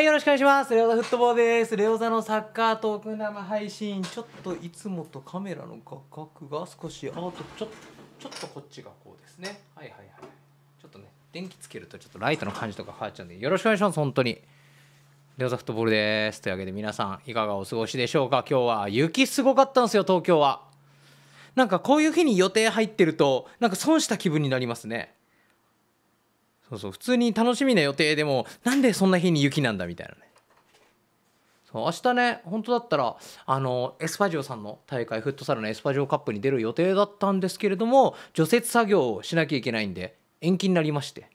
はい、よろしくお願いします。レオザフットボールです。レオザのサッカートーク生配信。ちょっといつもとカメラの画角が少し、あとちょっちょっとこっちがこうですね。はいはいはい。ちょっとね、電気つけるとちょっとライトの感じとか変わっちゃうんで、よろしくお願いします、本当に。レオザフットボールです。というわけで皆さん、いかがお過ごしでしょうか今日は雪すごかったんですよ、東京は。なんかこういう日に予定入ってると、なんか損した気分になりますね。そうそう普通に楽しみな予定でもなんでそんな日に雪なんだみたいなねそう明日ね本当だったらあのエスパジオさんの大会フットサルのエスパジオカップに出る予定だったんですけれども除雪作業をしなきゃいけないんで延期になりまして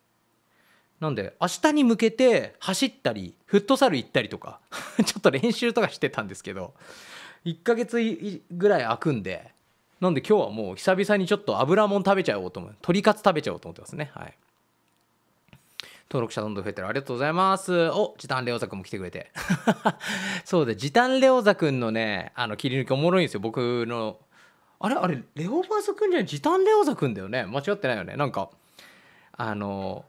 なんで明日に向けて走ったりフットサル行ったりとか ちょっと練習とかしてたんですけど1ヶ月ぐらい空くんでなんで今日はもう久々にちょっと油もん食べちゃおうと思う鶏カツ食べちゃおうと思ってますねはい。登録者どんどん増えてる。ありがとうございます。お、時短レオザ君も来てくれて。そうで、時短レオザ君のね、あの、切り抜きおもろいんですよ。僕の、あれあれ、レオバーズ君じゃない、時短レオザ君だよね。間違ってないよね。なんか、あの、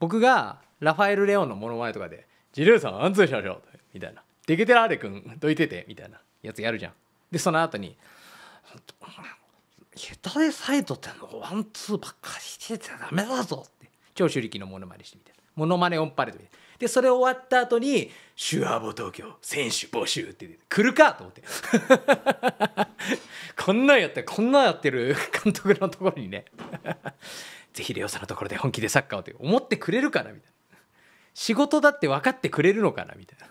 僕がラファエル・レオンのモノマネとかで、ジルーさん、安通しましょう。みたいな。デケテラーレ君、どいてて。みたいなやつやるじゃん。で、その後に、下手でサイドってのワンツーばっかりしてちゃダメだぞ長州力のものまねしてみたいなものまねオンパレードみたいなでそれ終わった後に「シュアーボ東京選手募集」ってって来るかと思って こんなんやってこんなんやってる監督のところにね ぜひレオさんのところで本気でサッカーをって思ってくれるかなみたいな仕事だって分かってくれるのかなみたいな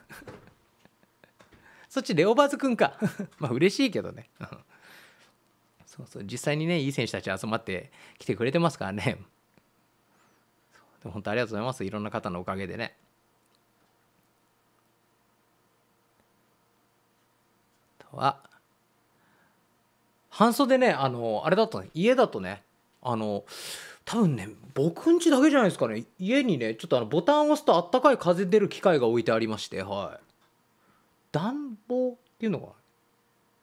そっちレオバーズくんかまあ嬉しいけどねそうそう実際にねいい選手たち集まってきてくれてますからね本当ありがとうございます。いろんな方のおかげでね。とは、半袖ね、あの、あれだとね、家だとね、あの、多分ね、僕ん家だけじゃないですかね、家にね、ちょっとあのボタンを押すとあったかい風出る機械が置いてありまして、はい。暖房っていうのかな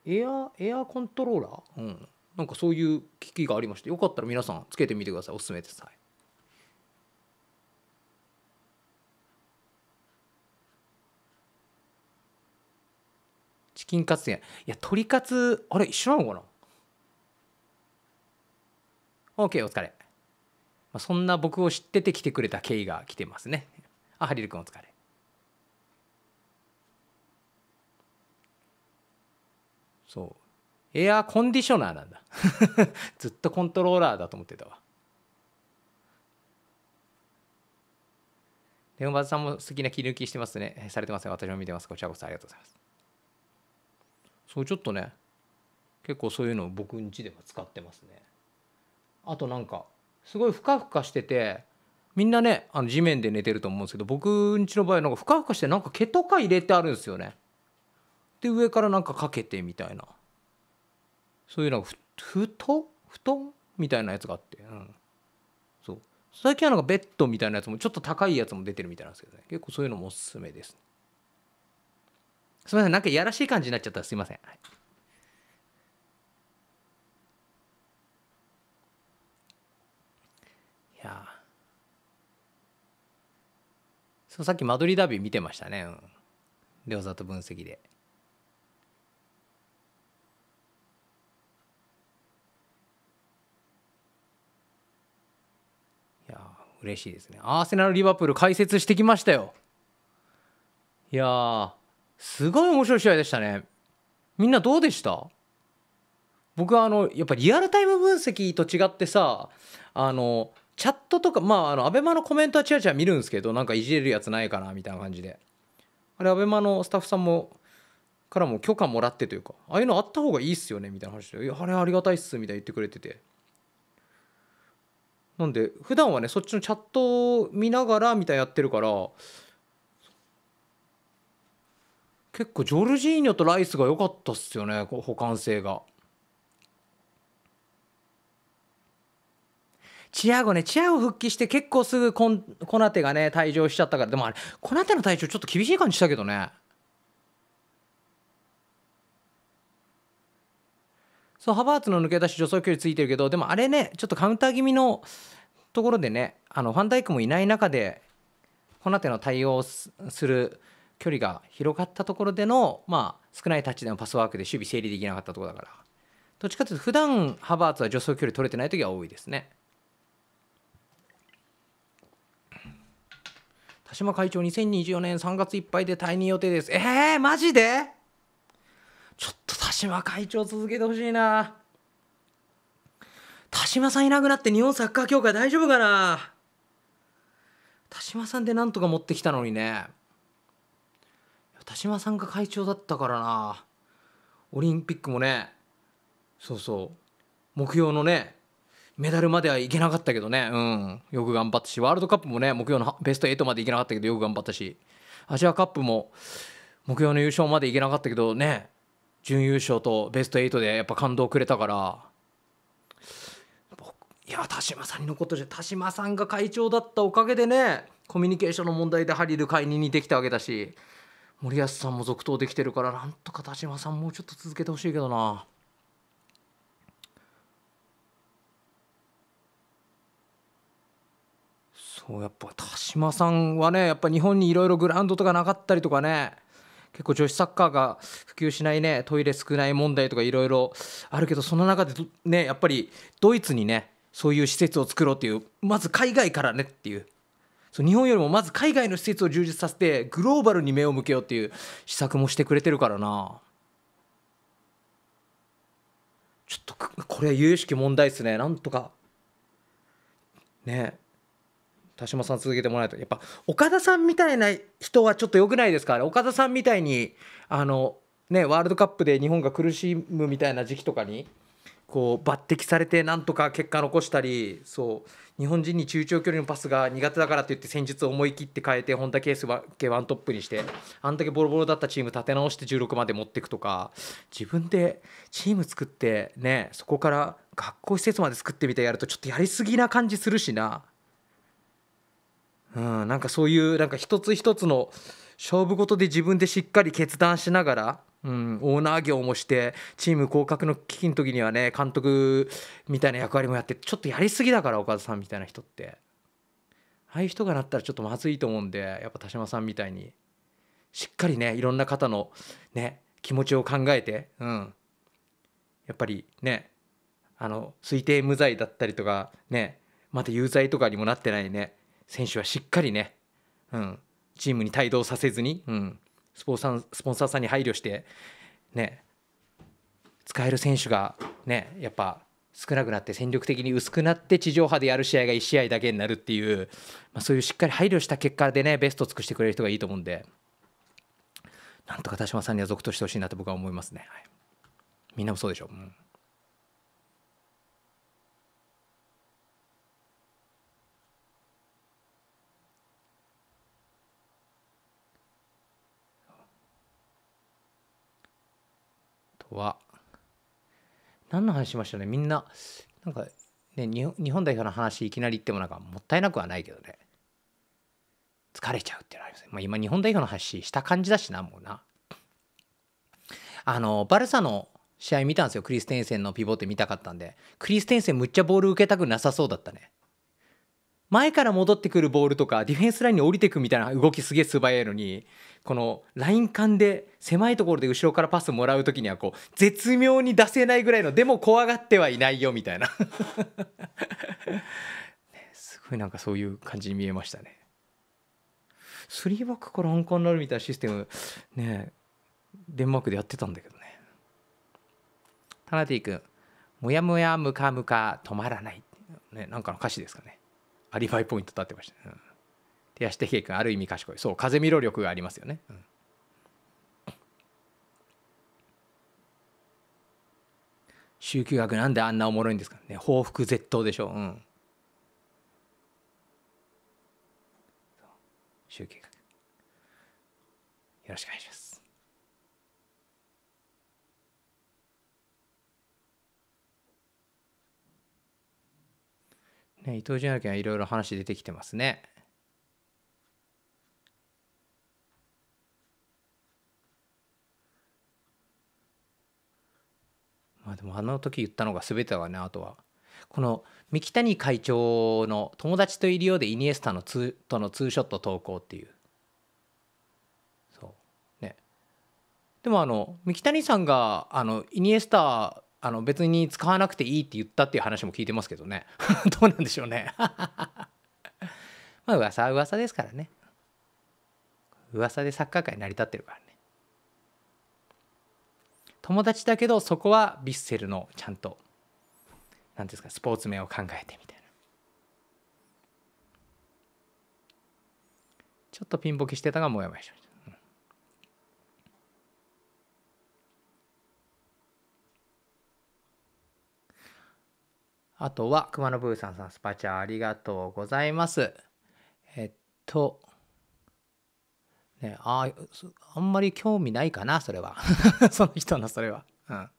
エア、エアコントローラーうん。なんかそういう機器がありまして、よかったら皆さんつけてみてください。おすすめです。はい金カツやいや鳥カツあれ一緒なのかな ?OK お疲れ、まあ、そんな僕を知ってて来てくれた経緯が来てますねあハリル君お疲れそうエアコンディショナーなんだ ずっとコントローラーだと思ってたわレオンバズさんも好きな切り抜きしてますね。されてますね。私も見てます。こちらこそありがとうございます。そうちょっとね結構そういうのを僕ん家では使ってますねあとなんかすごいふかふかしててみんなねあの地面で寝てると思うんですけど僕ん家の場合なんかふかふかしてなんか毛とか入れてあるんですよねで上からなんかかけてみたいなそういうなんかふと布団みたいなやつがあって、うん、そう最近はなんかベッドみたいなやつもちょっと高いやつも出てるみたいなんですけどね結構そういうのもおすすめです、ねすみませんなんかやらしい感じになっちゃったすみません、はい、いやそうさっき間取りダビ見てましたね、うん、両と分析で。嬉しいですね。アーセナル・リバプール解説してきましたよ。いやすごい面白い試合でしたね。みんなどうでした僕はあのやっぱリアルタイム分析と違ってさあのチャットとかまああのアベマのコメントはちらちら見るんですけどなんかいじれるやつないかなみたいな感じであれアベマのスタッフさんもからも許可もらってというかああいうのあった方がいいっすよねみたいな話で「いやあれありがたいっす」みたいな言ってくれててなんで普段はねそっちのチャットを見ながらみたいなやってるから結構ジョルジーニョとライスが良かったっすよね保管性がチアゴねチアゴ復帰して結構すぐコナテがね退場しちゃったからでもあれコナテの退場ちょっと厳しい感じしたけどねそうハバーツの抜け出し助走距離ついてるけどでもあれねちょっとカウンター気味のところでねあのファンダイクもいない中でコナテの対応する距離が広がったところでの、まあ、少ないタッチでのパスワークで守備整理できなかったところだからどっちかというと普段ハバーツは助走距離取れてない時は多いですね田島会長2024年3月いっぱいで退任予定ですえー、マジでちょっと田島会長続けてほしいな田島さんいなくなって日本サッカー協会大丈夫かな田島さんでなんとか持ってきたのにね田島さんが会長だったからなオリンピックもねそうそう目標のねメダルまではいけなかったけどね、うん、よく頑張ったしワールドカップもね目標のベスト8までいけなかったけどよく頑張ったしアジアカップも目標の優勝までいけなかったけどね準優勝とベスト8でやっぱ感動くれたからいや田島さんのことじゃ田島さんが会長だったおかげでねコミュニケーションの問題でハリル解任にできたわけだし森保さんも続投できてるからなんとか田島さんもうちょっと続けてほしいけどな。そうやっぱ田島さんはねやっぱ日本にいろいろグラウンドとかなかったりとかね結構女子サッカーが普及しないねトイレ少ない問題とかいろいろあるけどその中でねやっぱりドイツにねそういう施設を作ろうというまず海外からねっていうそう日本よりもまず海外の施設を充実させてグローバルに目を向けようっていう施策もしてくれてるからなちょっとこれは由々しき問題ですねなんとかね田島さん続けてもらえとやっぱ岡田さんみたいな人はちょっと良くないですから、ね、岡田さんみたいにあのねワールドカップで日本が苦しむみたいな時期とかにこう抜擢されてなんとか結果残したりそう日本人に中長距離のパスが苦手だからって言って戦術を思い切って変えて本田圭佑ワントップにしてあんだけボロボロだったチーム立て直して16まで持っていくとか自分でチーム作ってねそこから学校施設まで作ってみてやるとちょっとやりすぎな感じするしな。うん、なんかそういうなんか一つ一つの勝負事で自分でしっかり決断しながらうん、オーナー業もしてチーム降格の危機の時にはね監督みたいな役割もやってちょっとやりすぎだから岡田さんみたいな人ってああいう人がなったらちょっとまずいと思うんでやっぱ田島さんみたいにしっかりねいろんな方のね気持ちを考えて、うん、やっぱりねあの推定無罪だったりとかねまた有罪とかにもなってないね選手はしっかりね、うん、チームに帯同させずに、うん、スポンサースポンサーさんに配慮して、ね、使える選手が、ね、やっぱ少なくなって戦力的に薄くなって地上波でやる試合が1試合だけになるっていう、まあ、そういうしっかり配慮した結果でねベストを尽くしてくれる人がいいと思うんでなんとか田島さんには続投してほしいなと僕は思いますね、はい、みんなもそうでしょう、うんは、何の話しましたねみんな、なんか、ね、日本代表の話いきなり言ってもなんかもったいなくはないけどね。疲れちゃうっていうのはありますね。まあ、今日本代表の話した感じだしな、もうな。あの、バルサの試合見たんですよ。クリステンセンのピボって見たかったんで。クリステンセンむっちゃボール受けたくなさそうだったね。前から戻ってくるボールとかディフェンスラインに降りてくみたいな動きすげえ素早いのにこのライン間で狭いところで後ろからパスもらう時にはこう絶妙に出せないぐらいのでも怖がってはいないよみたいな すごいなんかそういう感じに見えましたね。3バックからアンカーになるみたいなシステムねデンマークでやってたんだけどね。タナティ君もやもやムカムカ止まらない、ね、なんかの歌詞ですかね。アリバイポイント立ってました、ね、うん、手足的君ある意味賢いそう風見ろ力がありますよね、うん、宗教学なんであんなおもろいんですかね報復絶倒でしょう、うん、宗教学よろしくお願いしますね、伊藤純也はいろいろ話出てきてますね。まあでもあの時言ったのが全てだねあとは。この三木谷会長の「友達といるようでイニエスタのツとのツーショット投稿」っていう。そうね、でもあの三木谷さんがあのイニエスタあの別に使わなくていいって言ったっていう話も聞いてますけどね どうなんでしょうね まあ噂は噂ですからね噂でサッカー界成り立ってるからね友達だけどそこはヴィッセルのちゃんと何ですかスポーツ面を考えてみたいなちょっとピンボケしてたがもやもやしましたあとは、熊野ブーさんさん、スパチャありがとうございます。えっと、ね、ああんまり興味ないかな、それは。その人のそれは。うん。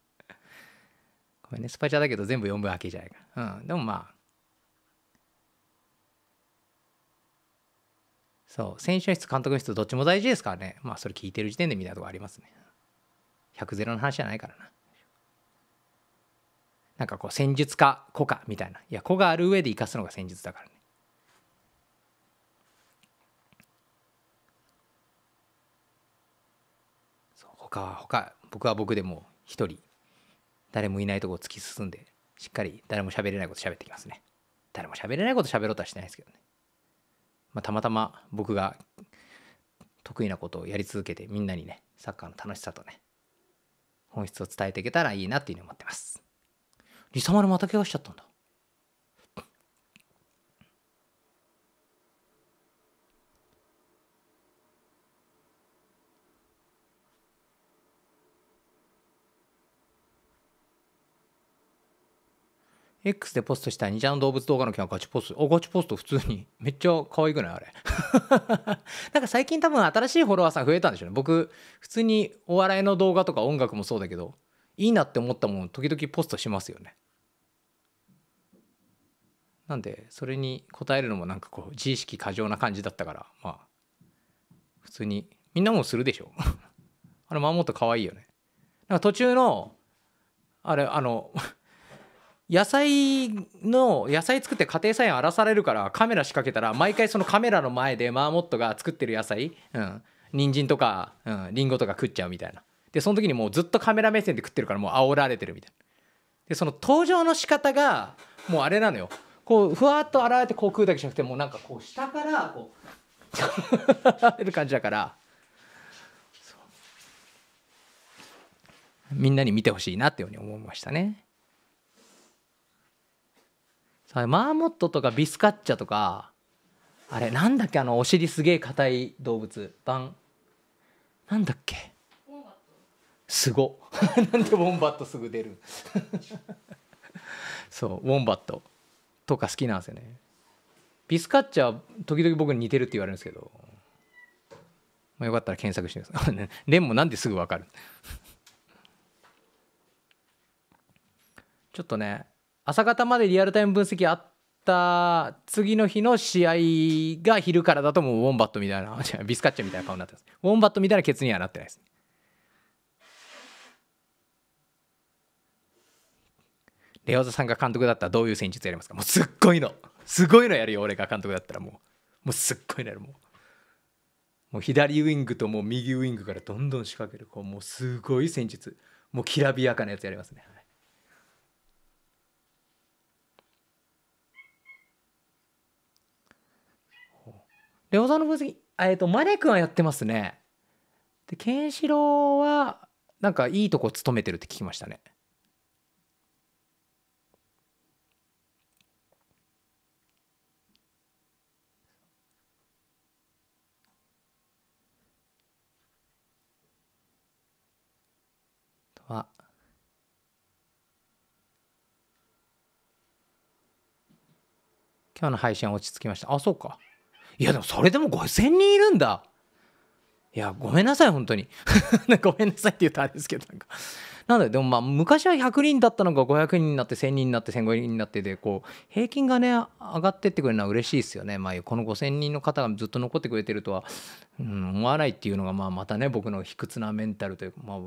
ごめんね、スパチャだけど全部読むわけじゃないか。うん。でもまあ、そう、選手の質、監督の質、どっちも大事ですからね。まあ、それ聞いてる時点でみたいなとこありますね。100-0の話じゃないからな。なんかこう戦術か子かみたいないや子がある上で生かすのが戦術だからね。そう他は他僕は僕でも一人誰もいないとこ突き進んでしっかり誰も喋れないこと喋ってきますね。誰も喋れないこと喋ろうとはしてないですけどね。まあ、たまたま僕が得意なことをやり続けてみんなにねサッカーの楽しさとね本質を伝えていけたらいいなっていうふうに思ってます。リサマルまた怪我しちゃったんだ。X でポストしたニジャの動物動画の件はガチポスト。あ、ガチポスト普通に。めっちゃ可愛くないあれ。なんか最近多分新しいフォロワーさん増えたんでしょうね。僕、普通にお笑いの動画とか音楽もそうだけど、いいなって思ったもん時々ポストしますよね。なんでそれに応えるのもなんかこう自意識過剰な感じだったからまあ普通にみんなもするでしょ あのマーモット可愛いよねなんか途中のあれあの 野菜の野菜作って家庭菜園荒らされるからカメラ仕掛けたら毎回そのカメラの前でマーモットが作ってる野菜うん人参とか、うん、リンゴとか食っちゃうみたいなでその時にもうずっとカメラ目線で食ってるからもう煽られてるみたいなでその登場の仕方がもうあれなのよこうふわっと洗えてこう食うだけじゃなくてもうなんかこう下からこう出る感じだからみんなに見てほしいなっていうふうに思いましたね。さあマーモットとかビスカッチャとかあれなんだっけあのお尻すげえ硬い動物バンなんだっけすご なんでウォンバットすぐ出る そうウォンバットとか好きなんですよねビスカッチャ時々僕に似てるって言われるんですけど、まあ、よかったら検索してくださいレン もなんですぐ分かる ちょっとね朝方までリアルタイム分析あった次の日の試合が昼からだともうウォンバットみたいなビ スカッチャみたいな顔になってますウォンバットみたいなケツにはなってないですレオザさんが監督だったらどういう戦術やりますかもうすっごいのすごいのやるよ俺が監督だったらもうもうすっごいのやるもうもう左ウイングともう右ウイングからどんどん仕掛けるこうもうすごい戦術もうきらびやかなやつやりますね、はい、レオザの分析えっ、ー、とマネ君はやってますねでケンシロウはなんかいいとこ勤めてるって聞きましたね今日の配信落ち着きました。あ、そうか。いや、でもそれでも5000人いるんだ。いや、ごめんなさい、本当に。ごめんなさいって言ったあれですけど、なんか。なのででもまあ、昔は100人だったのが500人になって、1000人になって、1500人になってで、こう、平均がね、上がってってくれるのは嬉しいですよね。まあ、この5000人の方がずっと残ってくれてるとは、うん、思わないっていうのが、まあ、またね、僕の卑屈なメンタルというか、まあ、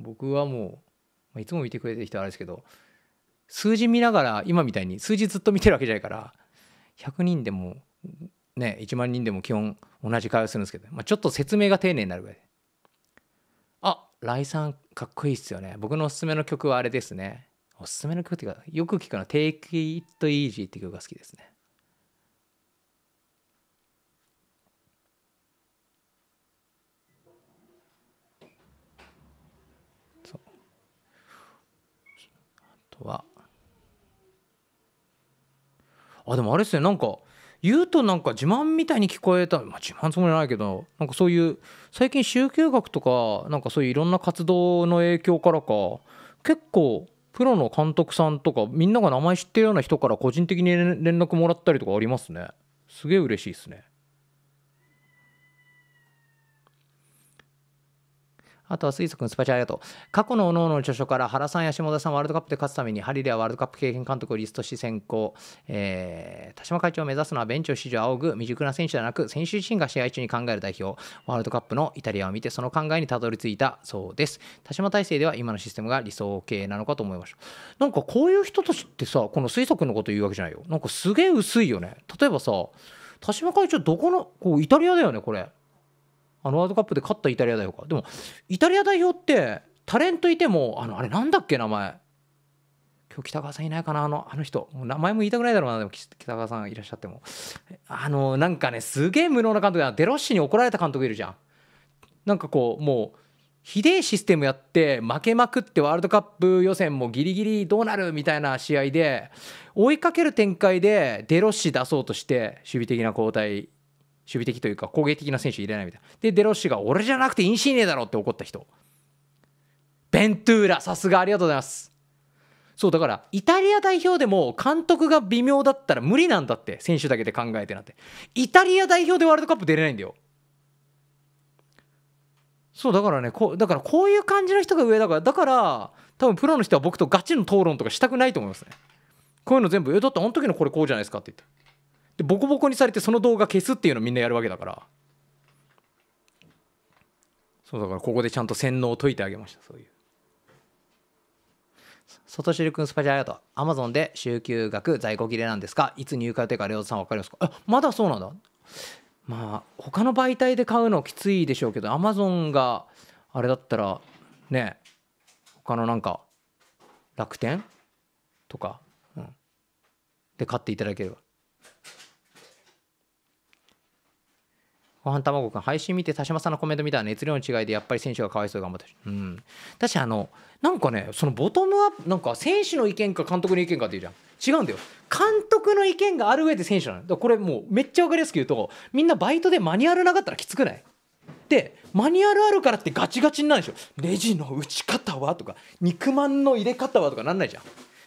僕はもう、いつも見てくれてる人はあれですけど、数字見ながら、今みたいに数字ずっと見てるわけじゃないから、100人でも、ね、1万人でも基本同じ会話するんですけど、まあ、ちょっと説明が丁寧になるぐらいあライさんかっこいいっすよね僕のおすすめの曲はあれですねおすすめの曲っていうかよく聞くのは Take It Easy って曲が好きですねあとはあでもあれですねなんか言うとなんか自慢みたいに聞こえた、まあ、自慢つもりないけどなんかそういう最近宗教学とかなんかそういういろんな活動の影響からか結構プロの監督さんとかみんなが名前知ってるような人から個人的に連絡もらったりとかありますねすげえ嬉しいですねあとは水素くスパチャありがとう。過去の各々の著書から原さんや下田さんワールドカップで勝つためにハリレアワールドカップ経験監督をリストし選考、えー、田島会長を目指すのはベンチを指示を仰ぐ未熟な選手ではなく選手自身が試合中に考える代表ワールドカップのイタリアを見てその考えにたどり着いたそうです田島体制では今のシステムが理想形なのかと思いましたなんかこういう人たちってさこの水素のこと言うわけじゃないよなんかすげえ薄いよね例えばさ田島会長どこのこうイタリアだよねこれあのワールドカップで勝ったイタリア代表かでもイタリア代表ってタレントいてもあのあれなんだっけ名前今日北川さんいないかなあのあの人もう名前も言いたくないだろうなでも北川さんいらっしゃってもあのなんかねすげえ無能な監督だデロッシに怒られた監督いるじゃんなんかこうもうひでえシステムやって負けまくってワールドカップ予選もギリギリどうなるみたいな試合で追いかける展開でデロッシ出そうとして守備的な交代守備的というか攻撃的な選手入れないみたいなでデロッシが俺じゃなくてインシーネだろって怒った人ベントゥーラさすがありがとうございますそうだからイタリア代表でも監督が微妙だったら無理なんだって選手だけで考えてなんてイタリア代表でワールドカップ出れないんだよそうだからねこうだからこういう感じの人が上だからだから多分プロの人は僕とガチの討論とかしたくないと思いますねこういうの全部「えだってあの時のこれこうじゃないですか」って言ってでボコボコにされてその動画消すっていうのをみんなやるわけだからそうだからここでちゃんと洗脳を解いてあげましたそういう外シルんスパチャありがとう。アマゾンで週休額在庫切れなんですかいつ入荷予定か、レオさん分かりますかあまだそうなんだ。まあ、他の媒体で買うのきついでしょうけど、アマゾンがあれだったら、ね、他のなんか、楽天とか、うん、で買っていただければ。ご飯卵くん、配信見て、田島さんのコメント見たら熱量の違いで、やっぱり選手がかわいそう頑張ってうん。確かあの、なんかね、そのボトムアップ、なんか選手の意見か監督の意見かって言うじゃん。違うんだよ。監督の意見がある上で選手なの。だこれもう、めっちゃ分かりやすく言うと、みんなバイトでマニュアルなかったらきつくないでマニュアルあるからってガチガチになるでしょレジの打ち方はとか肉まんの入れ方はとかなんないじゃん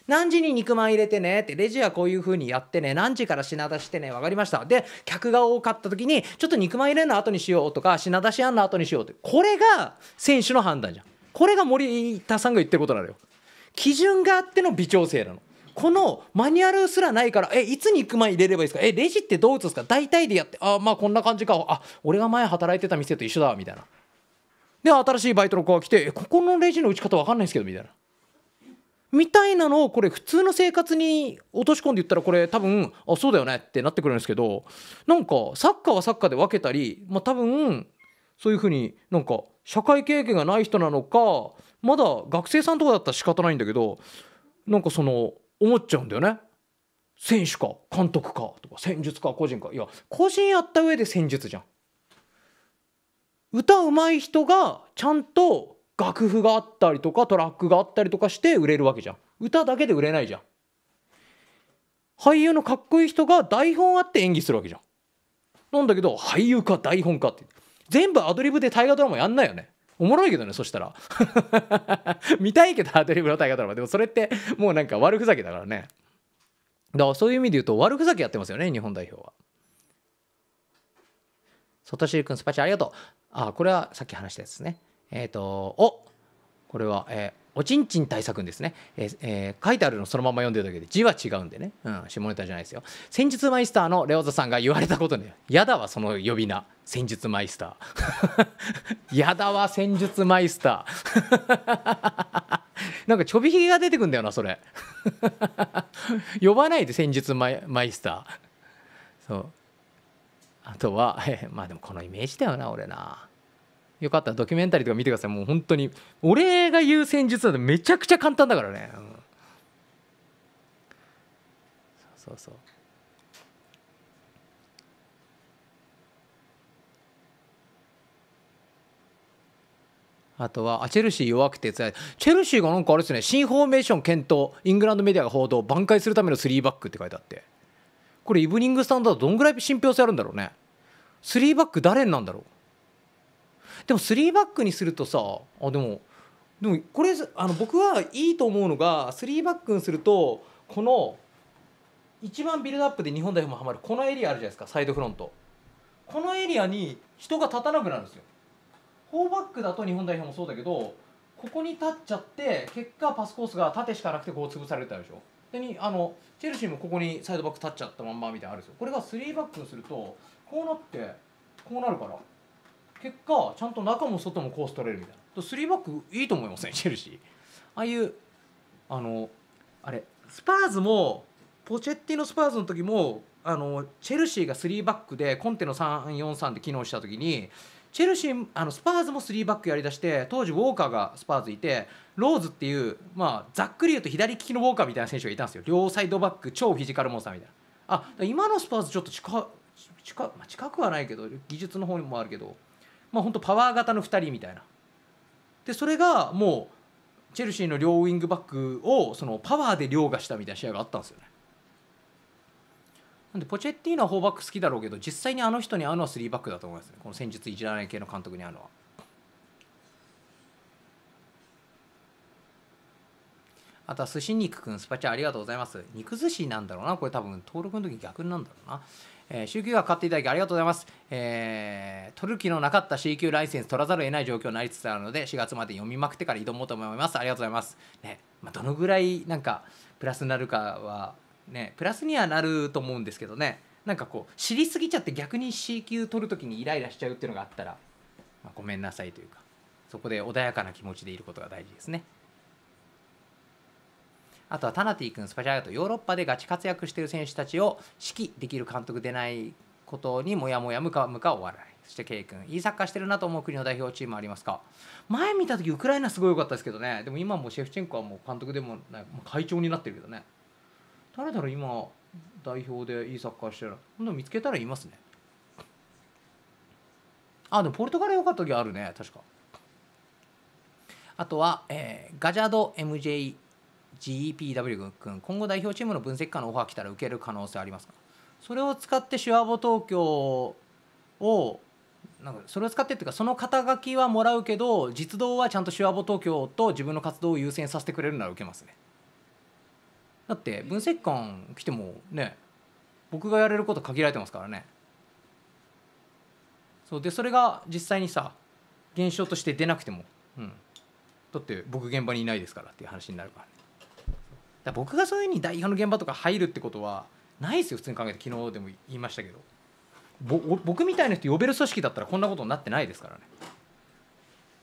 何時に肉まん入れてねって、レジはこういう風にやってね、何時から品出してね、わかりました。で、客が多かった時に、ちょっと肉まん入れるの後にしようとか、品出しやんの後にしようって、これが選手の判断じゃん。これが森田さんが言ってることなのよ。基準があっての微調整なの。このマニュアルすらないから、え、いつ肉まん入れればいいですかえ、レジってどう打つんですか大体でやって、あ、まあこんな感じか。あ、俺が前働いてた店と一緒だ、みたいな。で、新しいバイトの子が来て、え、ここのレジの打ち方わかんないですけど、みたいな。みたいなのをこれ普通の生活に落とし込んで言ったらこれ多分あそうだよねってなってくるんですけどなんかサッカーはサッカーで分けたり、まあ、多分そういうふうになんか社会経験がない人なのかまだ学生さんとかだったら仕方ないんだけどなんかその思っちゃうんだよね。選手か監督かとか戦術か個人かいや個人やった上で戦術じゃん。歌うまい人がちゃんと楽譜があったりとかトラックがあったりとかして売れるわけじゃん歌だけで売れないじゃん俳優のかっこいい人が台本あって演技するわけじゃんなんだけど俳優か台本かって全部アドリブで大河ドラマやんないよねおもろいけどねそしたら 見たいけどアドリブの大河ドラマでもそれってもうなんか悪ふざけだからねだからそういう意味で言うと悪ふざけやってますよね日本代表は外しくんスパチャありがとうあこれはさっき話したやつですねえっ、ー、と、おこれは、えー、おちんちん対策ですね、えーえー、書いてあるのそのまま読んでるだけで字は違うんでね、うん、下ネタじゃないですよ戦術マイスターのレオザさんが言われたことねやだわその呼び名戦術マイスター やだわ戦術マイスター なんかちょびひげが出てくんだよなそれ 呼ばないで戦術マイマイスターそうあとは、えまあでもこのイメージだよな俺なよかったらドキュメンタリーとか見てくださいもう本当に俺が優先術なんめちゃくちゃ簡単だからね、うん、そうそうあとはあチェルシー弱くてつらいチェルシーがなんかあれですね新フォーメーション検討イングランドメディアが報道挽回するための3バックって書いてあってこれイブニングスタンダードどんぐらい信憑性あるんだろうね3バック誰になんだろうでも3バックにするとさあでもでもこれあの僕はいいと思うのが3バックにするとこの一番ビルドアップで日本代表もはまるこのエリアあるじゃないですかサイドフロントこのエリアに人が立たなくなるんですよ4バックだと日本代表もそうだけどここに立っちゃって結果パスコースが縦しかなくてこう潰されてあるでしょでにあのチェルシーもここにサイドバック立っちゃったまんまみたいなのあるんですよこれが3バックにするとこうなってこうなるから結果ちゃんと中も外もコース取れるみたいな3バックいいと思いますねチェルシーああいうあのあれスパーズもポチェッティのスパーズの時もあのチェルシーが3バックでコンテの343で機能した時にチェルシーあのスパーズも3バックやりだして当時ウォーカーがスパーズいてローズっていう、まあ、ざっくり言うと左利きのウォーカーみたいな選手がいたんですよ両サイドバック超フィジカルモンスターみたいなあ今のスパーズちょっと近近,、まあ、近くはないけど技術の方にもあるけどまあ、本当パワー型の2人みたいな。でそれがもうチェルシーの両ウィングバックをそのパワーで凌駕したみたいな試合があったんですよね。なんでポチェッティーノは4バック好きだろうけど実際にあの人に合うのは3バックだと思いますねこの戦術いじらない系の監督に合うのは。あとは寿司肉くんスパチャありがとうございます。肉寿司なんだろうな。これ多分登録の時逆になんだろうな。えー、週休が買っていただきありがとうございます、えー、取る気のなかった C 級ライセンス取らざるを得ない状況になりつつあるので4月まで読みまくってから挑もうと思いますありがとうございます、ねまあ、どのぐらいなんかプラスになるかはねプラスにはなると思うんですけどねなんかこう知りすぎちゃって逆に C 級取る時にイライラしちゃうっていうのがあったら、まあ、ごめんなさいというかそこで穏やかな気持ちでいることが大事ですね。あとはタナティ君スパチャイアートヨーロッパでガチ活躍している選手たちを指揮できる監督でないことにもやもやむかむか終わらないそして K 君いいサッカーしてるなと思う国の代表チームありますか前見た時ウクライナすごい良かったですけどねでも今もシェフチェンコはもう監督でもなもう会長になってるけどね誰だろう今代表でいいサッカーしてる今度見つけたら言いますねあでもポルトガル良かった時あるね確かあとは、えー、ガジャド MJ GEPW 君今後代表チームの分析官のオファー来たら受ける可能性ありますかそれを使って手話ボ東京をなんかそれを使ってっていうかその肩書きはもらうけど実動はちゃんと手話ボ東京と自分の活動を優先させてくれるなら受けますねだって分析官来てもね僕がやれること限られてますからねそうでそれが実際にさ現象として出なくても、うん、だって僕現場にいないですからっていう話になるから、ねだ僕がそういうふうに代表の現場とか入るってことはないですよ普通に考えて昨日でも言いましたけど僕みたいな人呼べる組織だったらこんなことになってないですからね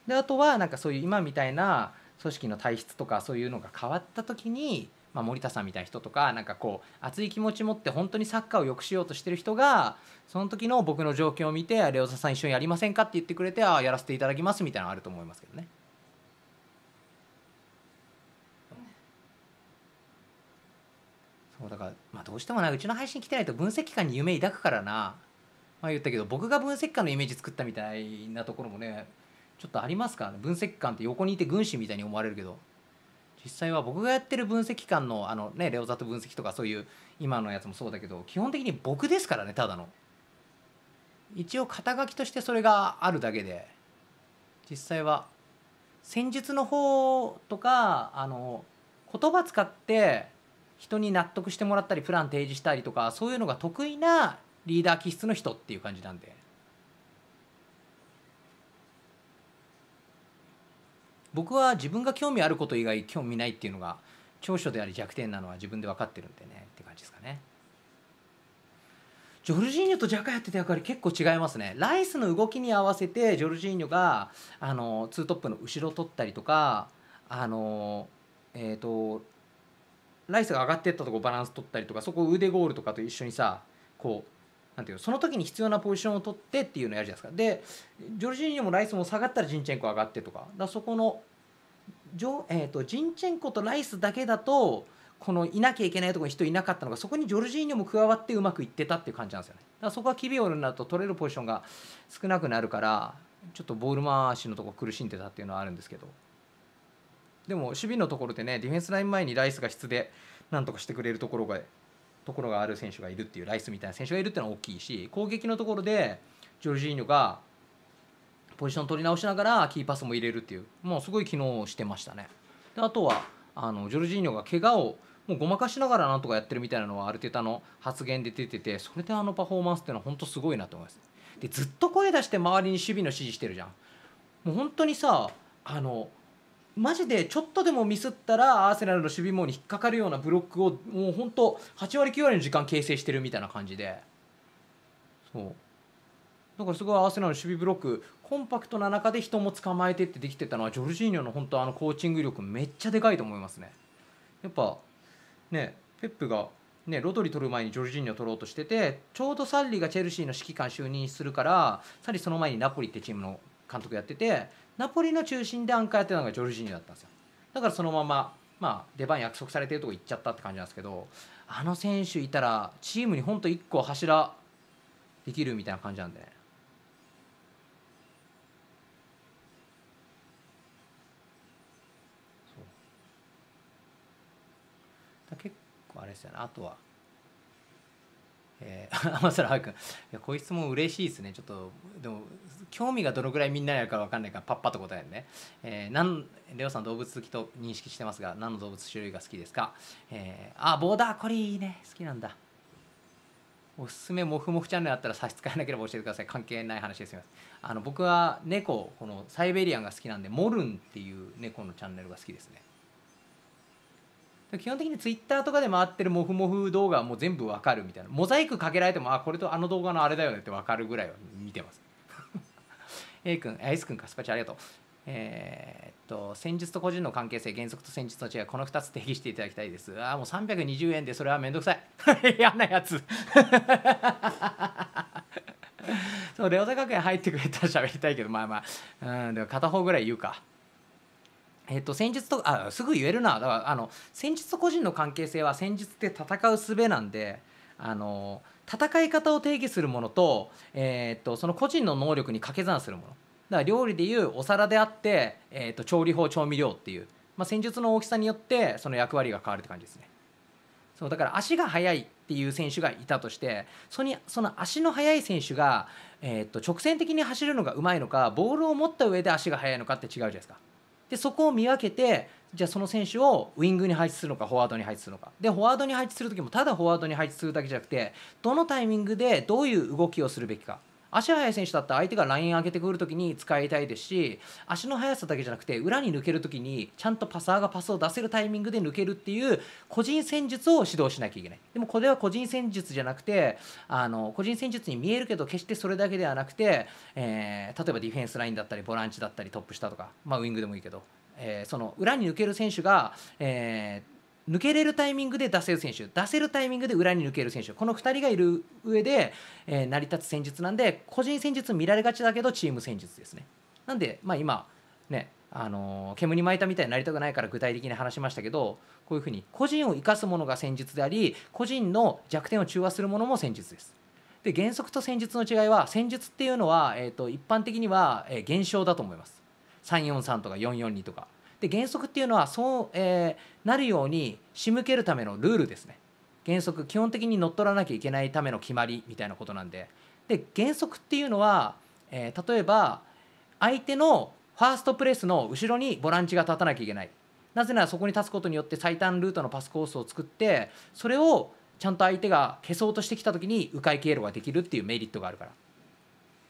であとはなんかそういう今みたいな組織の体質とかそういうのが変わった時に、まあ、森田さんみたいな人とかなんかこう熱い気持ち持って本当にサッカーを良くしようとしてる人がその時の僕の状況を見て「レオザさん一緒にやりませんか?」って言ってくれて「ああやらせていただきます」みたいなのあると思いますけどね。そうだから、まあ、どうしてもなうちの配信来てないと分析官に夢抱くからなまあ言ったけど僕が分析官のイメージ作ったみたいなところもねちょっとありますからね分析官って横にいて軍師みたいに思われるけど実際は僕がやってる分析官のあのねレオザト分析とかそういう今のやつもそうだけど基本的に僕ですからねただの一応肩書きとしてそれがあるだけで実際は戦術の方とかあの言葉使って人に納得してもらったりプラン提示したりとかそういうのが得意なリーダー気質の人っていう感じなんで僕は自分が興味あること以外興味ないっていうのが長所であり弱点なのは自分で分かってるんでねって感じですかね。ジョルジーニョとジャカやってた役割結構違いますね。ライスの動きに合わせてジョルジーニョがあのツートップの後ろ取ったりとかあのえっ、ー、とライスが上がってったとこバランス取ったりとかそこ腕ゴールとかと一緒にさこうなんていうのその時に必要なポジションを取ってっていうのをやるじゃないですかでジョルジーニョもライスも下がったらジンチェンコ上がってとかだそこのジョ、えーと、とジンチェンコとライスだけだとこのいなきゃいけないところに人いなかったのがそこにジョルジーニョも加わってうまくいってたっていう感じなんですよねだからそこはキビオルになると取れるポジションが少なくなるからちょっとボール回しのとこ苦しんでたっていうのはあるんですけど。でも守備のところでねディフェンスライン前にライスが質でなんとかしてくれるところがところがある選手がいるっていうライスみたいな選手がいるっていうのは大きいし攻撃のところでジョルジーニョがポジション取り直しながらキーパスも入れるっていうもうすごい機能してましたね。であとはあのジョルジーニョが怪我をもうごまかしながらなんとかやってるみたいなのはアルテタの発言で出ててそれであのパフォーマンスっていうのは本当すごいなと思います。でずっと声出して周りに守備の指示してるじゃん。もう本当にさあのマジでちょっとでもミスったらアーセナルの守備網に引っかかるようなブロックをもうほんと8割9割の時間形成してるみたいな感じでそうだからすごいアーセナルの守備ブロックコンパクトな中で人も捕まえてってできてたのはジョルジーニョの本当あのコーチング力めっちゃでかいと思いますねやっぱねペップがね、ロドリ取る前にジョルジーニョ取ろうとしててちょうどサッリがチェルシーの指揮官就任するからサッリその前にナポリってチームの監督やっててナポリの中心でアンカーやってたのがジョルジーニョだったんですよだからそのまま、まあ、出番約束されてるとこ行っちゃったって感じなんですけどあの選手いたらチームにほんと1個柱できるみたいな感じなんでね結構あれですよねあとはえー、天空ハ君いやこいつも嬉しいですねちょっとでも興味がどのぐらいみんなやるか分かんないからパッパと答えるね、えー、なんレオさん動物好きと認識してますが何の動物種類が好きですか、えー、あボーダーコリーいいね好きなんだおすすめモフモフチャンネルあったら差し支えなければ教えてください関係ない話ですみませんあの僕は猫このサイベリアンが好きなんでモルンっていう猫のチャンネルが好きですね基本的にツイッターとかで回ってるモフモフ動画はもう全部わかるみたいなモザイクかけられてもあこれとあの動画のあれだよねってわかるぐらいは見てます A 君 S 君カスパチありがとうえー、っと戦術と個人の関係性原則と戦術の違いこの2つ定義していただきたいですああもう320円でそれはめんどくさい 嫌なやつ そうレオザ学園入ってくれたら喋りたいけどまあまあうんでも片方ぐらい言うかえっと、戦術とあすぐ言えるなだからあの戦術と個人の関係性は戦術って戦う術なんであの戦い方を定義するものと,、えー、っとその個人の能力に掛け算するものだから料理でいうお皿であって、えー、っと調理法調味料っていう、まあ、戦術の大きさによってその役割が変わるって感じですねそうだから足が速いっていう選手がいたとしてそにその足の速い選手が、えー、っと直線的に走るのがうまいのかボールを持った上で足が速いのかって違うじゃないですか。でそこを見分けてじゃあその選手をウイングに配置するのかフォワードに配置するのかでフォワードに配置する時もただフォワードに配置するだけじゃなくてどのタイミングでどういう動きをするべきか足速い選手だったら相手がライン上げてくるときに使いたいですし足の速さだけじゃなくて裏に抜けるときにちゃんとパサーがパスを出せるタイミングで抜けるっていう個人戦術を指導しなきゃいけないでもこれは個人戦術じゃなくてあの個人戦術に見えるけど決してそれだけではなくて、えー、例えばディフェンスラインだったりボランチだったりトップ下とか、まあ、ウイングでもいいけど、えー、その裏に抜ける選手が、えー抜けれるタイミングで出せる選手出せるタイミングで裏に抜ける選手この2人がいる上で、えー、成り立つ戦術なんで個人戦術見られがちだけどチーム戦術ですね。なんで、まあ、今ねあの煙に巻いたみたいになりたくないから具体的に話しましたけどこういうふうに個人を生かすものが戦術であり個人の弱点を中和するものも戦術です。で原則と戦術の違いは戦術っていうのは、えーと、一般的には、えー、現象だと思います。343とか442とかで原則っていうのはそう、えー、なるように仕向けるためのルールですね原則基本的に乗っ取らなきゃいけないための決まりみたいなことなんでで原則っていうのは、えー、例えば相手のファーストプレスの後ろにボランチが立たなきゃいけないなぜならそこに立つことによって最短ルートのパスコースを作ってそれをちゃんと相手が消そうとしてきた時に迂回経路ができるっていうメリットがあるから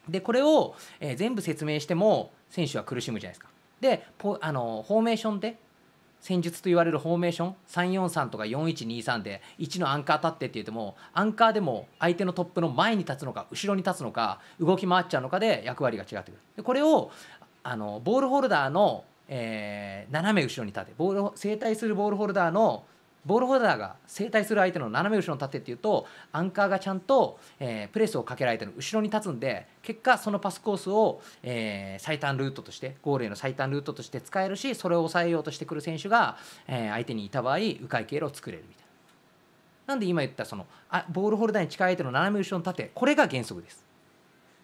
でこれを、えー、全部説明しても選手は苦しむじゃないですかでポあのフォーメーションで戦術と言われるフォーメーション343とか4123で1のアンカー立ってって言ってもアンカーでも相手のトップの前に立つのか後ろに立つのか動き回っちゃうのかで役割が違ってくるでこれをあのボールホルダーの、えー、斜め後ろに立てボール整体するボールホルダーのボールホルダーが正対する相手の斜め後ろに立ってっていうとアンカーがちゃんと、えー、プレスをかけられての後ろに立つんで結果そのパスコースを、えー、最短ルートとしてゴールへの最短ルートとして使えるしそれを抑えようとしてくる選手が、えー、相手にいた場合迂回経路を作れるみたいな。なんで今言ったそのあボールホルダーに近い相手の斜め後ろに立てこれが原則です。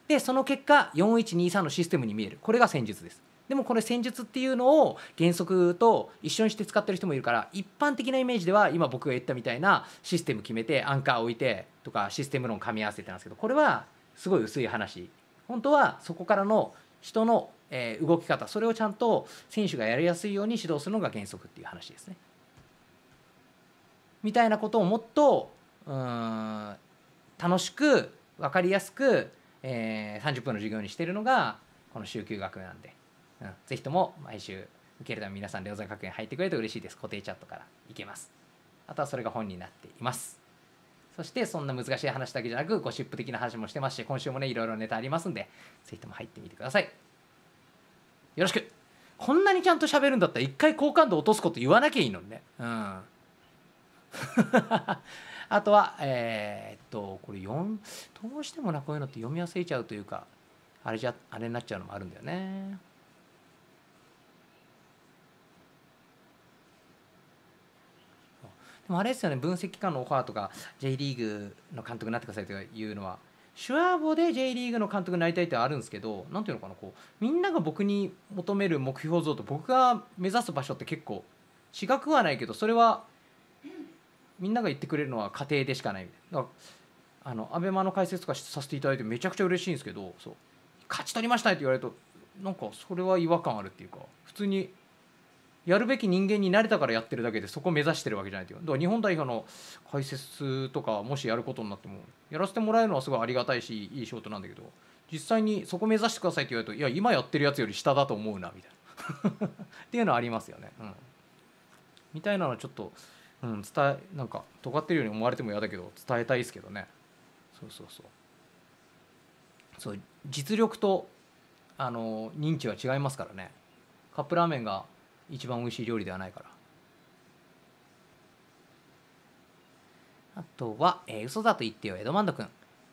でその結果4123のシステムに見えるこれが戦術です。でもこの戦術っていうのを原則と一緒にして使ってる人もいるから一般的なイメージでは今僕が言ったみたいなシステム決めてアンカー置いてとかシステム論噛み合わせてなんですけどこれはすごい薄い話本当はそこからの人の動き方それをちゃんと選手がやりやすいように指導するのが原則っていう話ですね。みたいなことをもっとうん楽しく分かりやすく、えー、30分の授業にしてるのがこの週休学なんでうん、ぜひとも毎週受けるため皆さんレオザ学園入ってくれると嬉しいです固定チャットから行けますあとはそれが本になっていますそしてそんな難しい話だけじゃなくゴシップ的な話もしてますし今週もねいろいろネタありますんでぜひとも入ってみてくださいよろしくこんなにちゃんと喋るんだったら一回好感度落とすこと言わなきゃいいのにねうん あとは、えー、っと、これ4、どうしてもな、こういうのって読み忘れちゃうというか、あれじゃ、あれになっちゃうのもあるんだよね。でもあれですよね分析官のオファーとか J リーグの監督になってくださいとかいうのは手話ボで J リーグの監督になりたいってあるんですけど何ていうのかなこうみんなが僕に求める目標像と僕が目指す場所って結構違くはないけどそれはみんなが言ってくれるのは家庭でしかないみだからあのアベマの解説とかさせていただいてめちゃくちゃ嬉しいんですけどそう勝ち取りましたって言われるとなんかそれは違和感あるっていうか普通にやるべき人間になれたからやってるだけでそこを目指してるわけじゃないというだから日本代表の解説とかもしやることになってもやらせてもらえるのはすごいありがたいしいい仕事なんだけど実際にそこ目指してくださいって言われるといや今やってるやつより下だと思うなみたいなっていうのはありますよね。うん、みたいなのちょっと、うん、伝えなんか尖ってるように思われても嫌だけど伝えたいですけどね。そうそうそうそう実力とあの認知は違いますからねカップラーメンが一番美味しい料理ではないからあとは、えー、嘘だと言ってよ、エドマンド君。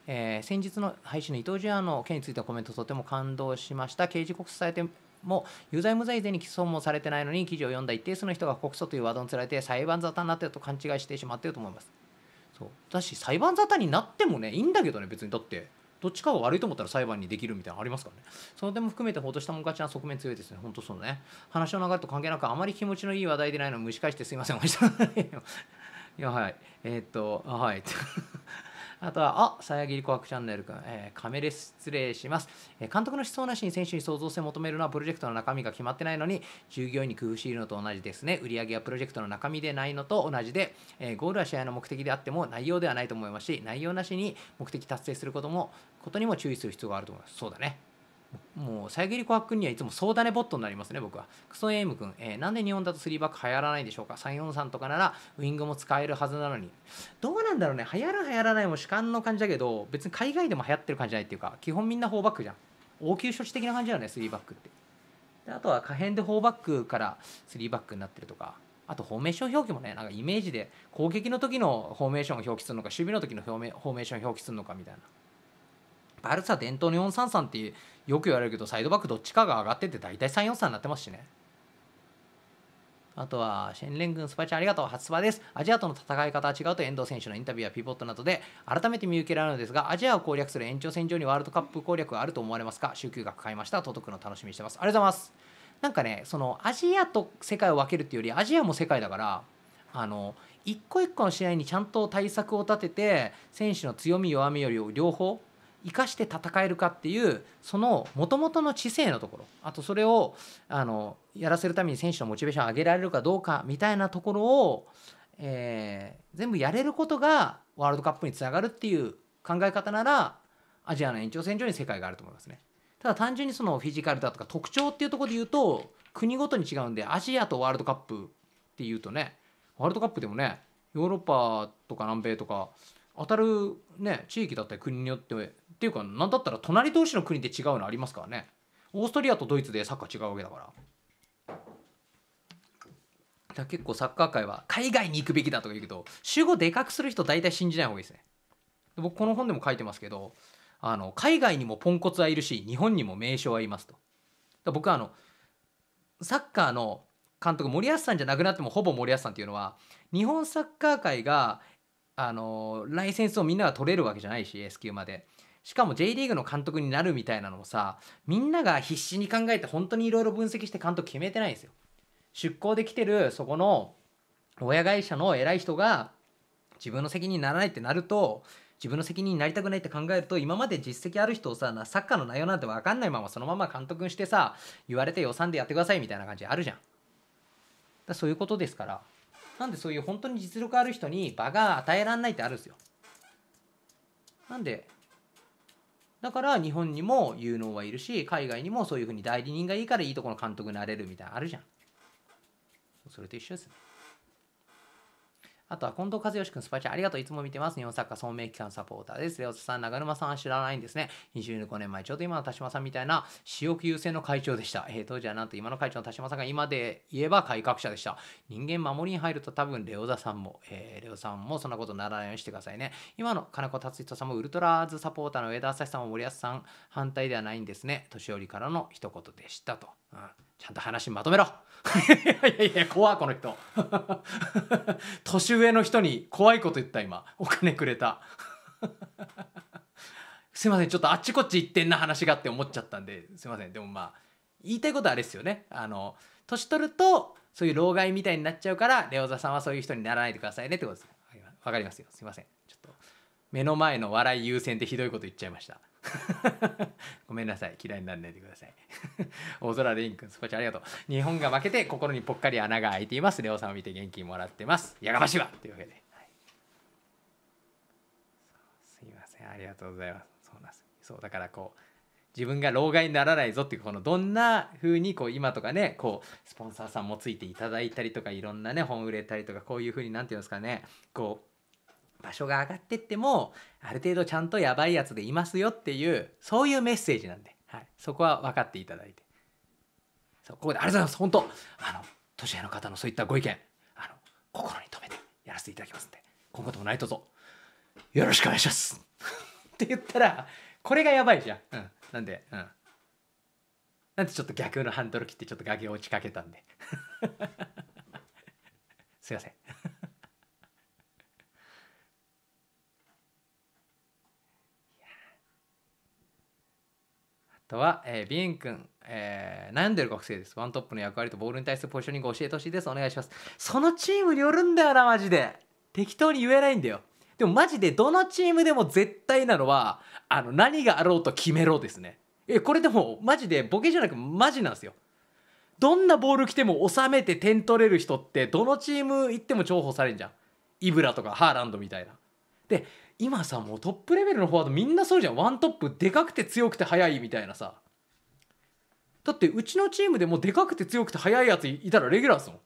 えー、先日の配信の伊藤純也の件についてのコメントとても感動しました。刑事告訴されても、有罪無罪でに起訴もされてないのに記事を読んだ一定数の人が告訴というワードにつられて裁判沙汰になってると勘違いしてしまっていると思います。そうだし、裁判沙汰になってもね、いいんだけどね、別に。だって、どっちかが悪いと思ったら裁判にできるみたいなのありますからねその点も含めてほっとしたもんかちゃん側面強いですね本当そうね話の流れと関係なくあまり気持ちのいい話題でないのを蒸し返してすいませんおいしたいやはいえー、っとはいあとは、あ、さやぎりこくチャンネルくん、えー、カメレ失礼します、えー、監督の思想なしに選手に創造性を求めるのはプロジェクトの中身が決まってないのに、従業員に工夫しているのと同じですね。売上はプロジェクトの中身でないのと同じで、えー、ゴールは試合の目的であっても内容ではないと思いますし、内容なしに目的達成することも、ことにも注意する必要があると思います。そうだね。もう遮りはくんにはいつもそうだねボットになりますね僕はクソエイム君、えー、なんで日本だと3バック流行らないでしょうか343とかならウィングも使えるはずなのにどうなんだろうね流行る流行らないも主観の感じだけど別に海外でも流行ってる感じじゃないっていうか基本みんな4バックじゃん応急処置的な感じだよね3バックってであとは可変で4バックから3バックになってるとかあとフォーメーション表記もねなんかイメージで攻撃の時のフォーメーションを表記するのか守備の時のフォーメーションを表記するのかみたいなバルサ伝統の433っていうよく言われるけどサイドバックどっちかが上がってて大体3 4 3になってますしねあとは、シェンレン軍スパチャありがとう。初スパです。アジアとの戦い方は違うと遠藤選手のインタビューやピボットなどで改めて見受けられるのですが、アジアを攻略する延長線上にワールドカップ攻略があると思われますか週休学買いました。届くの楽しみにしてます。ありがとうございます。なんかね、そのアジアと世界を分けるっていうより、アジアも世界だから、あの、一個一個の試合にちゃんと対策を立てて、選手の強み、弱みより両方生かして戦えるかっていうそのもともとの知性のところあとそれをあのやらせるために選手のモチベーションを上げられるかどうかみたいなところを、えー、全部やれることがワールドカップにつながるっていう考え方ならアジアの延長線上に世界があると思いますね。ただ単純にそのフィジカルだとか特徴っていうところで言うと国ごとに違うんでアジアとワールドカップっていうとねワールドカップでもねヨーロッパとか南米とか当たる、ね、地域だったり国によってっていうか何だったら隣同士の国で違うのありますからねオーストリアとドイツでサッカー違うわけだからだ結構サッカー界は海外に行くべきだとか言うけど集合でかくする人大体信じない方がいいですね僕この本でも書いてますけどあの海外にもポンコツはいるし日本にも名将はいますと僕はあのサッカーの監督森保さんじゃなくなってもほぼ森保さんっていうのは日本サッカー界があのライセンスをみんなが取れるわけじゃないし S 級までしかも J リーグの監督になるみたいなのをさみんなが必死に考えて本当にいろいろ分析して監督決めてないんですよ出向できてるそこの親会社の偉い人が自分の責任にならないってなると自分の責任になりたくないって考えると今まで実績ある人をさサッカーの内容なんて分かんないままそのまま監督にしてさ言われて予算でやってくださいみたいな感じあるじゃんだそういうことですからなんでそういう本当に実力ある人に場が与えられないってあるんですよなんでだから日本にも有能はいるし海外にもそういうふうに代理人がいいからいいとこの監督になれるみたいなあるじゃんそれと一緒ですねあとは近藤和義くん、スパチャありがとう。いつも見てます。日本サッカー聡明機関サポーターです。レオスさん、長沼さんは知らないんですね。25年前、ちょうど今の田島さんみたいな、私欲優先の会長でした。えー、当時はなんと今の会長の田島さんが今で言えば改革者でした。人間守りに入ると多分レオザさんも、えー、レオさんもそんなことにならないようにしてくださいね。今の金子達人さんもウルトラーズサポーターの上田朝日さんも森保さん反対ではないんですね。年寄りからの一言でしたと。うちゃんと話まとめろいやいや怖この人年上の人に怖いこと言った今お金くれたすいませんちょっとあっちこっち行ってんな話がって思っちゃったんですいませんでもまあ言いたいことはあれですよねあの年取るとそういう老害みたいになっちゃうからレオザさんはそういう人にならないでくださいねってことですわかりますよすいませんちょっと目の前の笑い優先でひどいこと言っちゃいました ごめんなさい嫌いにならないでください 大空レインくん少しありがとう日本が負けて心にぽっかり穴が開いていますレオさんを見て元気もらってますやがましはというわけで、はい、すいませんありがとうございますそうなんですそうだからこう自分が老害にならないぞっていうこのどんな風にこう今とかねこうスポンサーさんもついていただいたりとかいろんなね本売れたりとかこういう風に何て言うんですかねこう場所が上がってってもある程度ちゃんとやばいやつでいますよっていうそういうメッセージなんで、はい、そこは分かっていただいてそうここでありがとうございます本当あの年上の方のそういったご意見あの心に留めてやらせていただきますんで今後ともないとぞよろしくお願いします って言ったらこれがやばいじゃん、うん、なんで、うん、なんでちょっと逆のハンドル切ってちょっと崖を落ちかけたんで すいませんとは、えー、ビエン君、えー、悩んでる学生です。ワントップの役割とボールに対するポジショニングを教えてほしいです。お願いします。そのチームによるんだよな、マジで。適当に言えないんだよ。でもマジでどのチームでも絶対なのは、あの、何があろうと決めろですね。え、これでもマジでボケじゃなくマジなんですよ。どんなボール来ても収めて点取れる人って、どのチーム行っても重宝されんじゃん。イブラとかハーランドみたいな。で、今さもうトップレベルのフォワードみんなそうじゃんワントップでかくて強くて速いみたいなさだってうちのチームでもでかくて強くて速いやついたらレギュラーですもん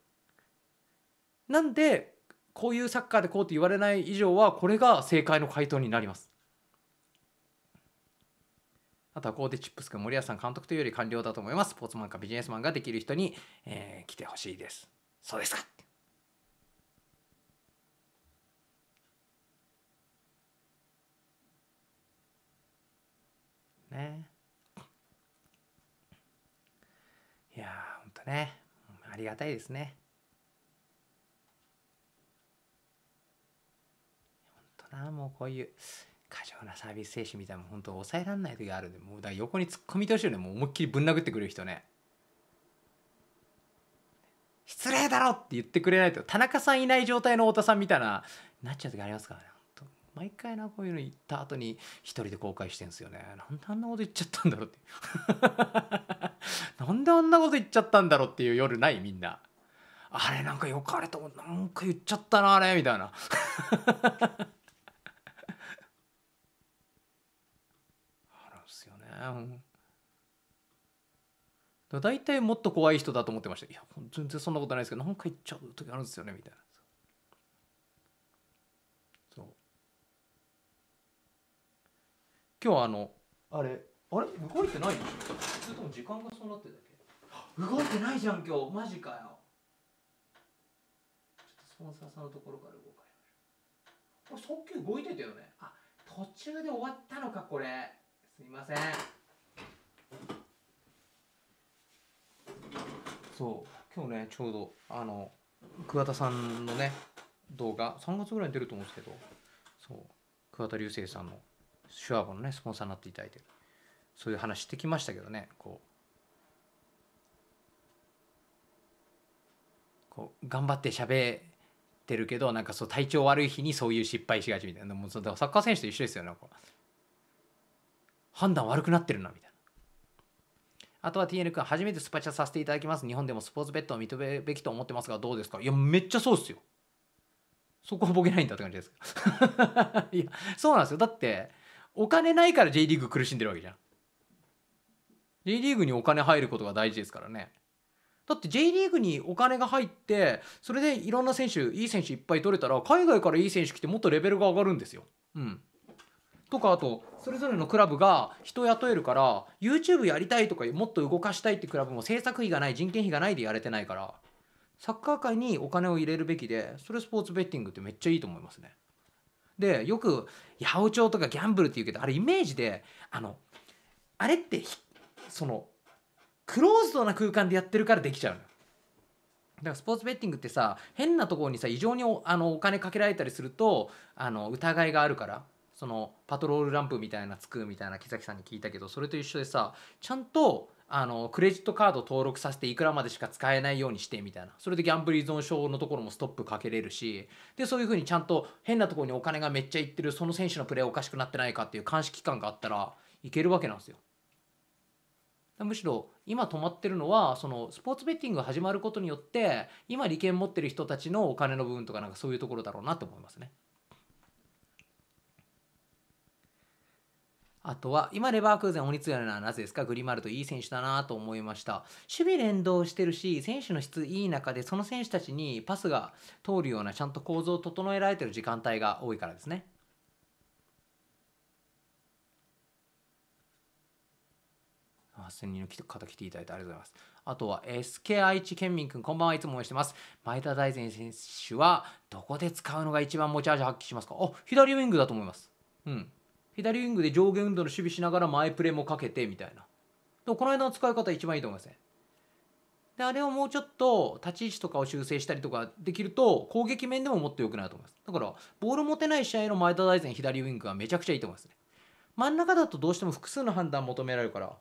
なんでこういうサッカーでこうって言われない以上はこれが正解の回答になりますあとはここでチップス君森保さん監督というより官僚だと思いますスポーツマンかビジネスマンができる人に、えー、来てほしいですそうですかねいやーほんとねありがたいですねほんとなもうこういう過剰なサービス精神みたいなもん本当抑えられない時があるんでもうだ横に突っ込みてほしいよねもう思いっきりぶん殴ってくる人ね失礼だろって言ってくれないと田中さんいない状態の太田さんみたいななっちゃう時ありますからね毎回なこういうの言った後に一人で後悔してんすよねなんであんなこと言っちゃったんだろうって なんであんなこと言っちゃったんだろうっていう夜ないみんなあれなんかよかれとなんか言っちゃったなあれみたいな あるんすよね、大体もっと怖い人だと思ってましたいや全然そんなことないですけど何か言っちゃう時あるんですよねみたいな今日あのあれあれ動いてないそれとも時間がそうなってるだけ動いてないじゃん今日マジかよちょっとスポンサーさんのところから動かれましょ動いてたよねあ途中で終わったのかこれすみませんそう今日ねちょうどあの桑田さんのね動画3月ぐらいに出ると思うんですけどそう桑田流星さんのシュワボのねスポンサーになっていただいてるそういう話してきましたけどねこうこう頑張って喋ってるけどなんかそう体調悪い日にそういう失敗しがちみたいなもうサッカー選手と一緒ですよね判断悪くなってるなみたいな。あとは TN 君、初めてスパチャさせていただきます。日本でもスポーツベッドを認めるべきと思ってますが、どうですかいや、めっちゃそうっすよ。そこはボケないんだって感じです。いや、そうなんですよ。だって、お金ないから J リーグ苦しんでるわけじゃん J リーグにお金入ることが大事ですからねだって J リーグにお金が入ってそれでいろんな選手いい選手いっぱい取れたら海外からいい選手来てもっとレベルが上がるんですよ。うん、とかあとそれぞれのクラブが人を雇えるから YouTube やりたいとかもっと動かしたいってクラブも制作費がない人件費がないでやれてないからサッカー界にお金を入れるべきでそれスポーツベッティングってめっちゃいいと思いますね。でよく八百長とかギャンブルって言うけどあれイメージであのあれってそのクローズドな空間でやってるからできちゃうのだからスポーツベッティングってさ変なところにさ異常におあのお金かけられたりするとあの疑いがあるからそのパトロールランプみたいなつくみたいな木崎さんに聞いたけどそれと一緒でさちゃんとあのクレジットカード登録させていくらまでしか使えないようにしてみたいなそれでギャンブル依存症のところもストップかけれるしでそういうふうにちゃんと変なところにお金がめっちゃいってるその選手のプレーおかしくなってないかっていう監視機関があったらいけるわけなんですよ。むしろ今止まってるのはそのスポーツベッティングが始まることによって今利権持ってる人たちのお金の部分とかなんかそういうところだろうなと思いますね。あとは、今レバークーゼン、鬼強いのはなぜですかグリマルドいい選手だなと思いました。守備連動してるし、選手の質いい中で、その選手たちにパスが通るようなちゃんと構造を整えられてる時間帯が多いからですね。8000人の方来ていただいてありがとうございます。あとは SK 愛知県民くん、こんばんはいつも応援してます。前田大然選手はどこで使うのが一番持ち味発揮しますかあ、左ウィングだと思います。うん。左ウィングで上下運動の守備しながら前プレーもかけてみたいな。この間の使い方一番いいと思いますね。で、あれをもうちょっと立ち位置とかを修正したりとかできると攻撃面でももっと良くなると思います。だから、ボール持てない試合の前田大然左ウィングがめちゃくちゃいいと思いますね。真ん中だとどうしても複数の判断求められるから、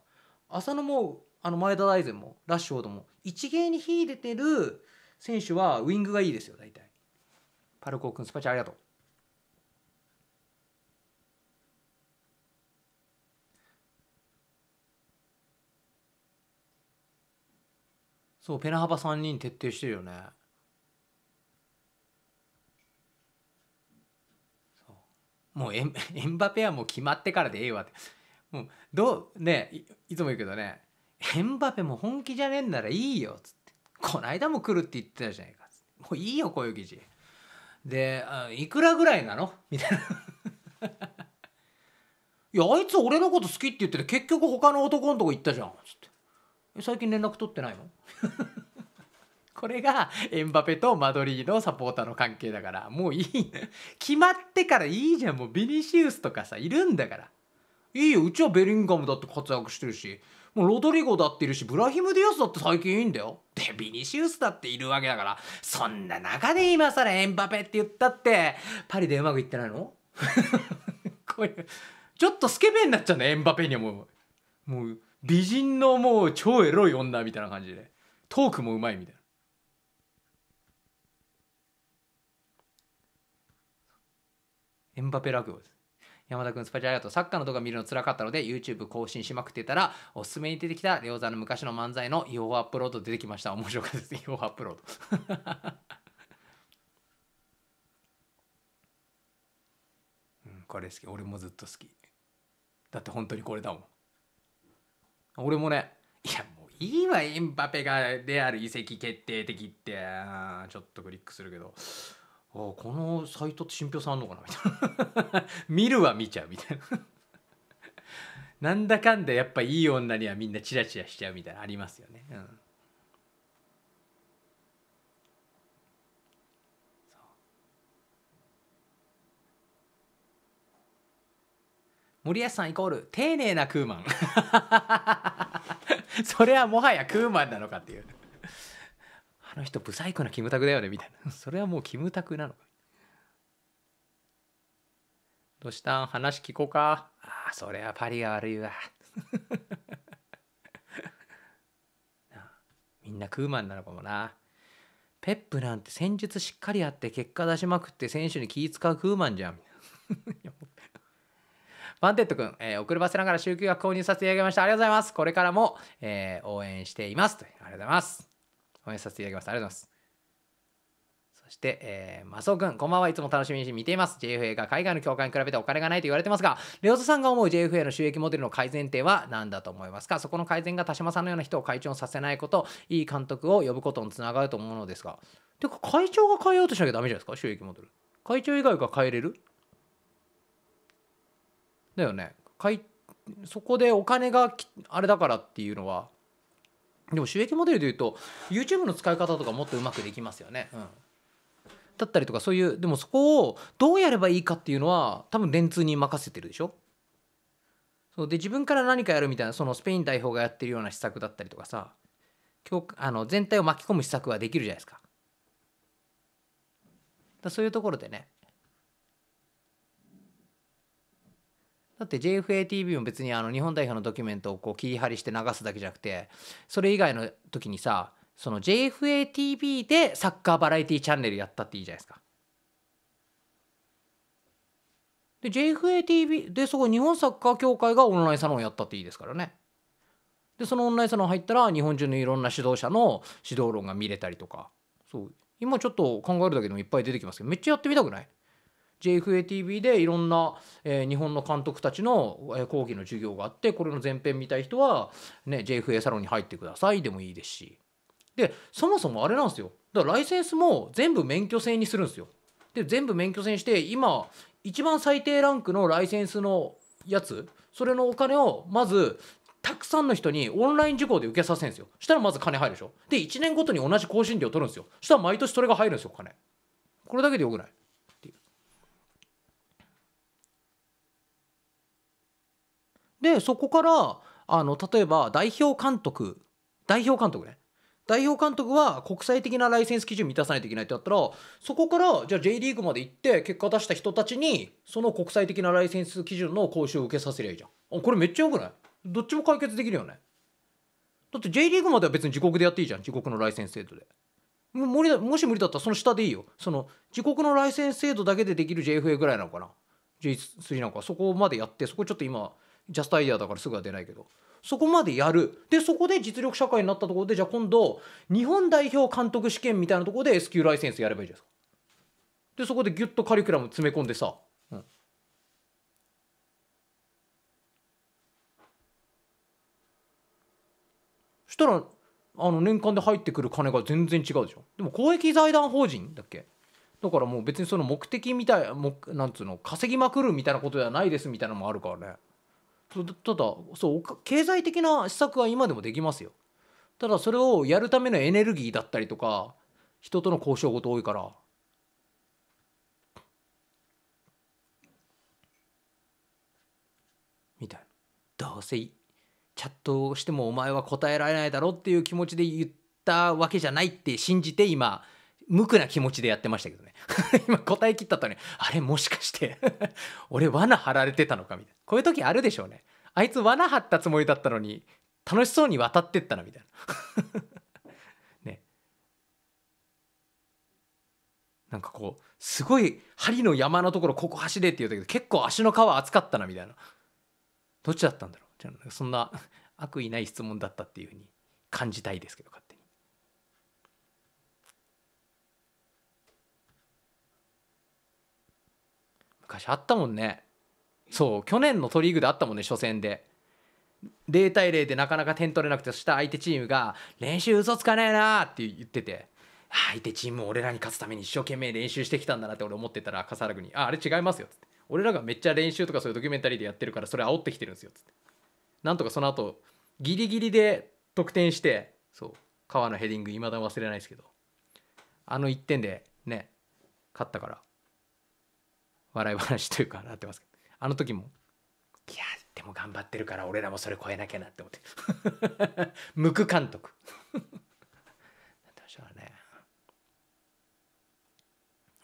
浅野もあの前田大然もラッシュフォードも一芸に秀でてる選手はウィングがいいですよ、大体。パルコー君、スパチャありがとう。そうペナ幅3人徹底してるよねもうエン エンバペはもう決まってからでええわってもうどうねいつも言うけどねエンバペも本気じゃねえんならいいよっつってこないだも来るって言ってたじゃないかっつってもういいよこういう記事でいくらぐらいなのみたいないやあいつ俺のこと好きって言ってて結局他の男のとこ行ったじゃんっつって最近連絡取ってないの これがエンバペとマドリードサポーターの関係だからもういい決まってからいいじゃんもうビニシウスとかさいるんだからいいようちはベリンガムだって活躍してるしもうロドリゴだっているしブラヒム・ディアスだって最近いいんだよでビニシウスだっているわけだからそんな中で今更エンバペって言ったってパリでうまくいってないの これちょっとスケベになっちゃうんだエンバペにはもうもう美人のもう超エロい女みたいな感じでトークもうまいみたいな。エンバペラグです山田君スパチャありがとう。サッカーの動画見るのつらかったので、YouTube 更新しまくってたら、おすすめに出てきたレオザの昔の漫才の違法アップロード出てきました。面白かったです。違法アップロード。これ好き。俺もずっと好き。だって本当にこれだもん。俺もねいやもういいわエンバペがである移籍決定的ってちょっとクリックするけどあこのサイトって信憑さんあんのかなみたいな 見るは見ちゃうみたいななんだかんだやっぱいい女にはみんなチラチラしちゃうみたいなありますよね。うん森保さんイコール丁寧なクーマン それはもはやクーマンなのかっていうあの人ブサイクなキムタクだよねみたいなそれはもうキムタクなのかどうしたん話聞こうかああそれはパリが悪いわ みんなクーマンなのかもなペップなんて戦術しっかりあって結果出しまくって選手に気使うクーマンじゃんい バンテッド君、えー、送る場せながら週休が購入させていただきました。ありがとうございます。これからも、えー、応援しています。ありがとうございます。応援させていただきます。ありがとうございます。そして、えー、マソ君、こんばんはいつも楽しみにして見ています。JFA が海外の協会に比べてお金がないと言われてますが、レオトさんが思う JFA の収益モデルの改善点は何だと思いますかそこの改善が田島さんのような人を会長させないこと、いい監督を呼ぶことにつながると思うのですが、てか会長が変えようとしなきゃダメじゃないですか収益モデル。会長以外が変えれるだよね買いそこでお金があれだからっていうのはでも収益モデルでいうと YouTube の使い方とかもっとうまくできますよね、うん、だったりとかそういうでもそこをどうやればいいかっていうのは多分電通に任せてるでしょそうで自分から何かやるみたいなそのスペイン代表がやってるような施策だったりとかさあの全体を巻き込む施策はできるじゃないですかだそういうところでねだって JFATV も別にあの日本代表のドキュメントをこう切り張りして流すだけじゃなくてそれ以外の時にさその JFATV でサッカーバラエティチャンネルやったっていいじゃないですか。で JFATV でそこ日本サッカー協会がオンラインサロンやったっていいですからね。でそのオンラインサロン入ったら日本中のいろんな指導者の指導論が見れたりとかそう今ちょっと考えるだけでもいっぱい出てきますけどめっちゃやってみたくない JFATV でいろんな、えー、日本の監督たちの、えー、講義の授業があってこれの前編見たい人は、ね、JFA サロンに入ってくださいでもいいですしでそもそもあれなんですよだからライセンスも全部免許制にするんですよで全部免許制にして今一番最低ランクのライセンスのやつそれのお金をまずたくさんの人にオンライン受講で受けさせるんですよしたらまず金入るでしょで1年ごとに同じ更新料取るんですよしたら毎年それが入るんですよ金これだけでよくないでそこからあの例えば代表監督代表監督ね代表監督は国際的なライセンス基準満たさないといけないってなったらそこからじゃあ J リーグまで行って結果出した人たちにその国際的なライセンス基準の講習を受けさせりゃいいじゃんこれめっちゃよくないどっちも解決できるよねだって J リーグまでは別に自国でやっていいじゃん自国のライセンス制度でも無理だもし無理だったらその下でいいよその自国のライセンス制度だけでできる JFA ぐらいなのかな J3 なんかそこまでやってそこちょっと今ジャストアイデアだからすぐは出ないけどそこまでやるでそこで実力社会になったところでじゃあ今度日本代表監督試験みたいなところで S q ライセンスやればいいじゃないですかでそこでギュッとカリキュラム詰め込んでさ、うん、そしたらあの年間で入ってくる金が全然違うでしょでも公益財団法人だっけだからもう別にその目的みたいなんつうの稼ぎまくるみたいなことではないですみたいなのもあるからねただそう経済的な施策は今でもできますよただそれをやるためのエネルギーだったりとか人との交渉事多いからみたいなどうせチャットをしてもお前は答えられないだろうっていう気持ちで言ったわけじゃないって信じて今無垢な気持ちでやってましたけどね 今答え切ったとね、あれもしかして 俺罠張られてたのかみたいな。こういう時あるでしょうね。あいつ罠張ったつもりだったのに、楽しそうに渡ってったな、みたいな ね。なんかこう、すごい針の山のところここ走れって言うたけど、結構足の皮厚かったな、みたいな。どっちだったんだろう。じゃそんな悪意ない質問だったっていうふうに感じたいですけど、勝手昔あったもんねそう去年のトリーグであったもんね初戦で0対0でなかなか点取れなくてそした相手チームが「練習嘘つかねえな」って言ってて相手チーム俺らに勝つために一生懸命練習してきたんだなって俺思ってたら笠原君に「ああれ違いますよ」っつって「俺らがめっちゃ練習とかそういうドキュメンタリーでやってるからそれ煽ってきてるんですよ」っつってなんとかその後ギリギリで得点してそう川のヘディングいまだ忘れないですけどあの1点でね勝ったから笑い話というかなってますけどあの時もいやでも頑張ってるから俺らもそれ超えなきゃなって思って 無垢監督なってましね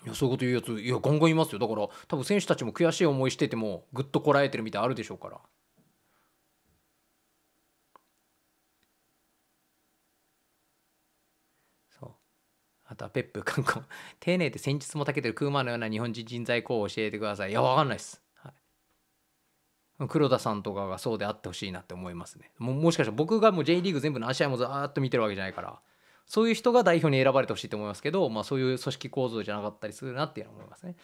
いやそういうこと言うやついやガンガンいますよだから多分選手たちも悔しい思いしててもぐっとこらえてるみたいあるでしょうからあとはペップ、カ ン丁寧で戦術も長けてるクーマのような日本人人材校を教えてください。いや、わかんないです。黒田さんとかがそうであってほしいなって思いますねも。もしかしたら僕がもう J リーグ全部の試合もずーっと見てるわけじゃないから、そういう人が代表に選ばれてほしいと思いますけど、まあそういう組織構造じゃなかったりするなっていうのは思いますね。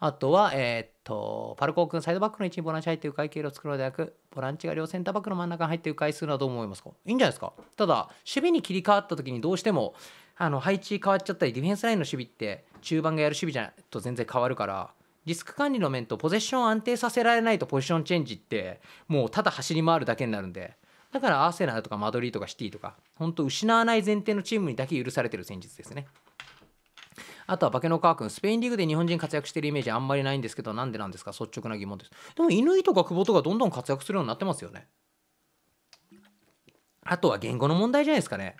あとは、えー、っと、パルコー君、サイドバックの位置にボランチ入っている回経路を作るのではなく、ボランチが両センターバックの真ん中に入っている回数などどう思いますかいいんじゃないですか。ただ、守備に切り替わった時にどうしても、あの配置変わっちゃったりディフェンスラインの守備って中盤がやる守備じゃと全然変わるからリスク管理の面とポゼッションを安定させられないとポジションチェンジってもうただ走り回るだけになるんでだからアーセナルとかマドリーとかシティとか本当失わない前提のチームにだけ許されてる戦術ですね。あとは化けの川君スペインリーグで日本人活躍してるイメージあんまりないんですけど、なんでなんですか率直な疑問です。でも、乾とか久保とかどんどん活躍するようになってますよね。あとは言語の問題じゃないですかね。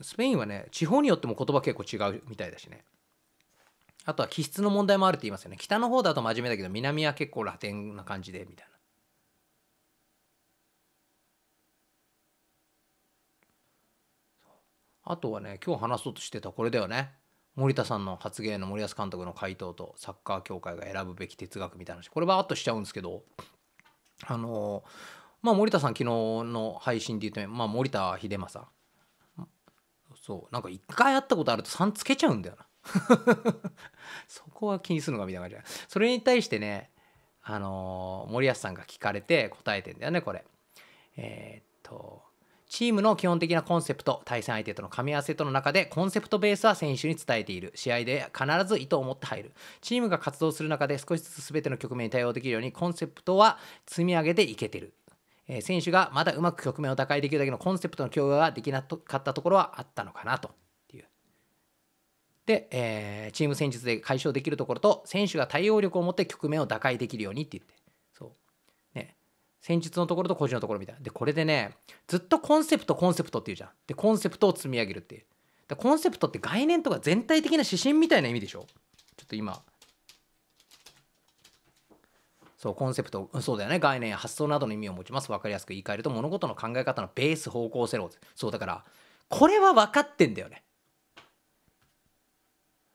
スペインはね地方によっても言葉結構違うみたいだしねあとは気質の問題もあるって言いますよね北の方だと真面目だけど南は結構ラテンな感じでみたいなあとはね今日話そうとしてたこれだよね森田さんの発言の森保監督の回答とサッカー協会が選ぶべき哲学みたいな話これバーッとしちゃうんですけどあのまあ森田さん昨日の配信で言うと、まあ、森田秀正そうなんか一回会ったことあると3つけちゃうんだよな そこは気にするのかみたいな感じそれに対してねあのー、森保さんが聞かれて答えてんだよねこれえー、っとチームの基本的なコンセプト、対戦相手との噛み合わせとの中で、コンセプトベースは選手に伝えている。試合で必ず意図を持って入る。チームが活動する中で少しずつ全ての局面に対応できるように、コンセプトは積み上げていけてる。え選手がまだうまく局面を打開できるだけのコンセプトの競化ができなかったところはあったのかなと。で、えー、チーム戦術で解消できるところと選手が対応力を持って局面を打開できるようにって言ってそうね戦術のところと個人のところみたいなでこれでねずっとコンセプトコンセプトっていうじゃんでコンセプトを積み上げるっていうでコンセプトって概念とか全体的な指針みたいな意味でしょちょっと今そうコンセプトそうだよね概念や発想などの意味を持ちます分かりやすく言い換えると物事の考え方のベース方向性を。そうだからこれは分かってんだよね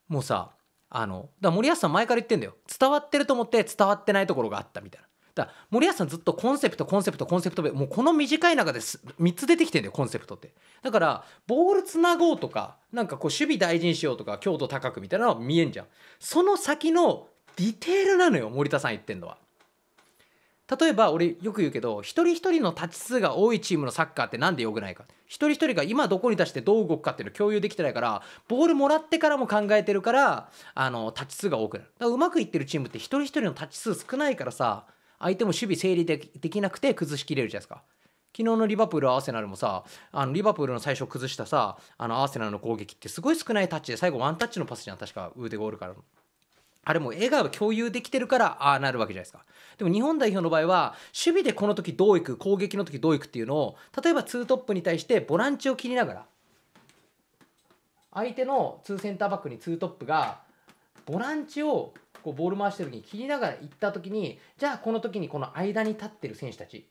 もうさあのだ森保さん前から言ってんだよ伝わってると思って伝わってないところがあったみたいなだ森保さんずっとコンセプトコンセプトコンセプトもうこの短い中です3つ出てきてんだよコンセプトってだからボールつなごうとかなんかこう守備大事にしようとか強度高くみたいなのは見えんじゃんその先のディテールなのよ森田さん言ってんのは例えば俺よく言うけど一人一人のタッチ数が多いチームのサッカーって何で良くないか一人一人が今どこに出してどう動くかっていうのを共有できてないからボールもらってからも考えてるからあのタッチ数が多くなるうまくいってるチームって一人一人のタッチ数少ないからさ相手も守備整理できなくて崩しきれるじゃないですか昨日のリバプールアーセナルもさあのリバプールの最初崩したさあのアーセナルの攻撃ってすごい少ないタッチで最後ワンタッチのパスじゃん確か腕ーデゴールからの。あれも映画が共有できてるからああなるわけじゃないですか。でも日本代表の場合は守備でこの時どういく攻撃の時どういくっていうのを例えば2トップに対してボランチを切りながら相手の2センターバックに2トップがボランチをこうボール回してる時に切りながら行った時にじゃあこの時にこの間に立ってる選手たち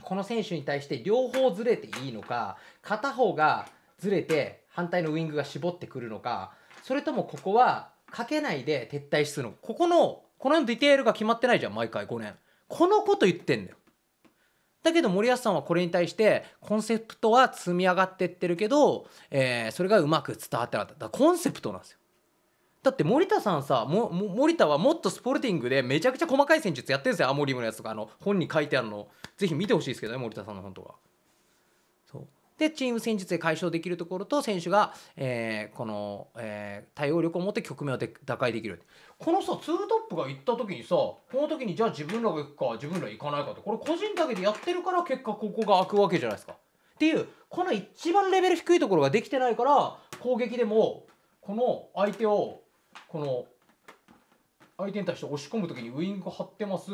この選手に対して両方ずれていいのか片方がずれて反対のウイングが絞ってくるのかそれともここはかけないで撤退するのここのこのディテールが決まってないじゃん毎回5年このこと言ってんだよだけど森保さんはこれに対してコンセプトは積み上がってってるけど、えー、それがうまく伝わってなかっただコンセプトなんですよだって森田さんさも森田はもっとスポルティングでめちゃくちゃ細かい戦術やってるんですよアモリムのやつとかあの本に書いてあるのぜひ見てほしいですけどね森田さんの本とかでチーム戦術で解消できるところと選手が、えー、この、えー、対応力を持って局面を打開できるこのさツートップが行った時にさこの時にじゃあ自分らが行くか自分ら行かないかってこれ個人だけでやってるから結果ここが開くわけじゃないですか。っていうこの一番レベル低いところができてないから攻撃でもこの相手をこの相手に対して押し込む時にウイング張ってます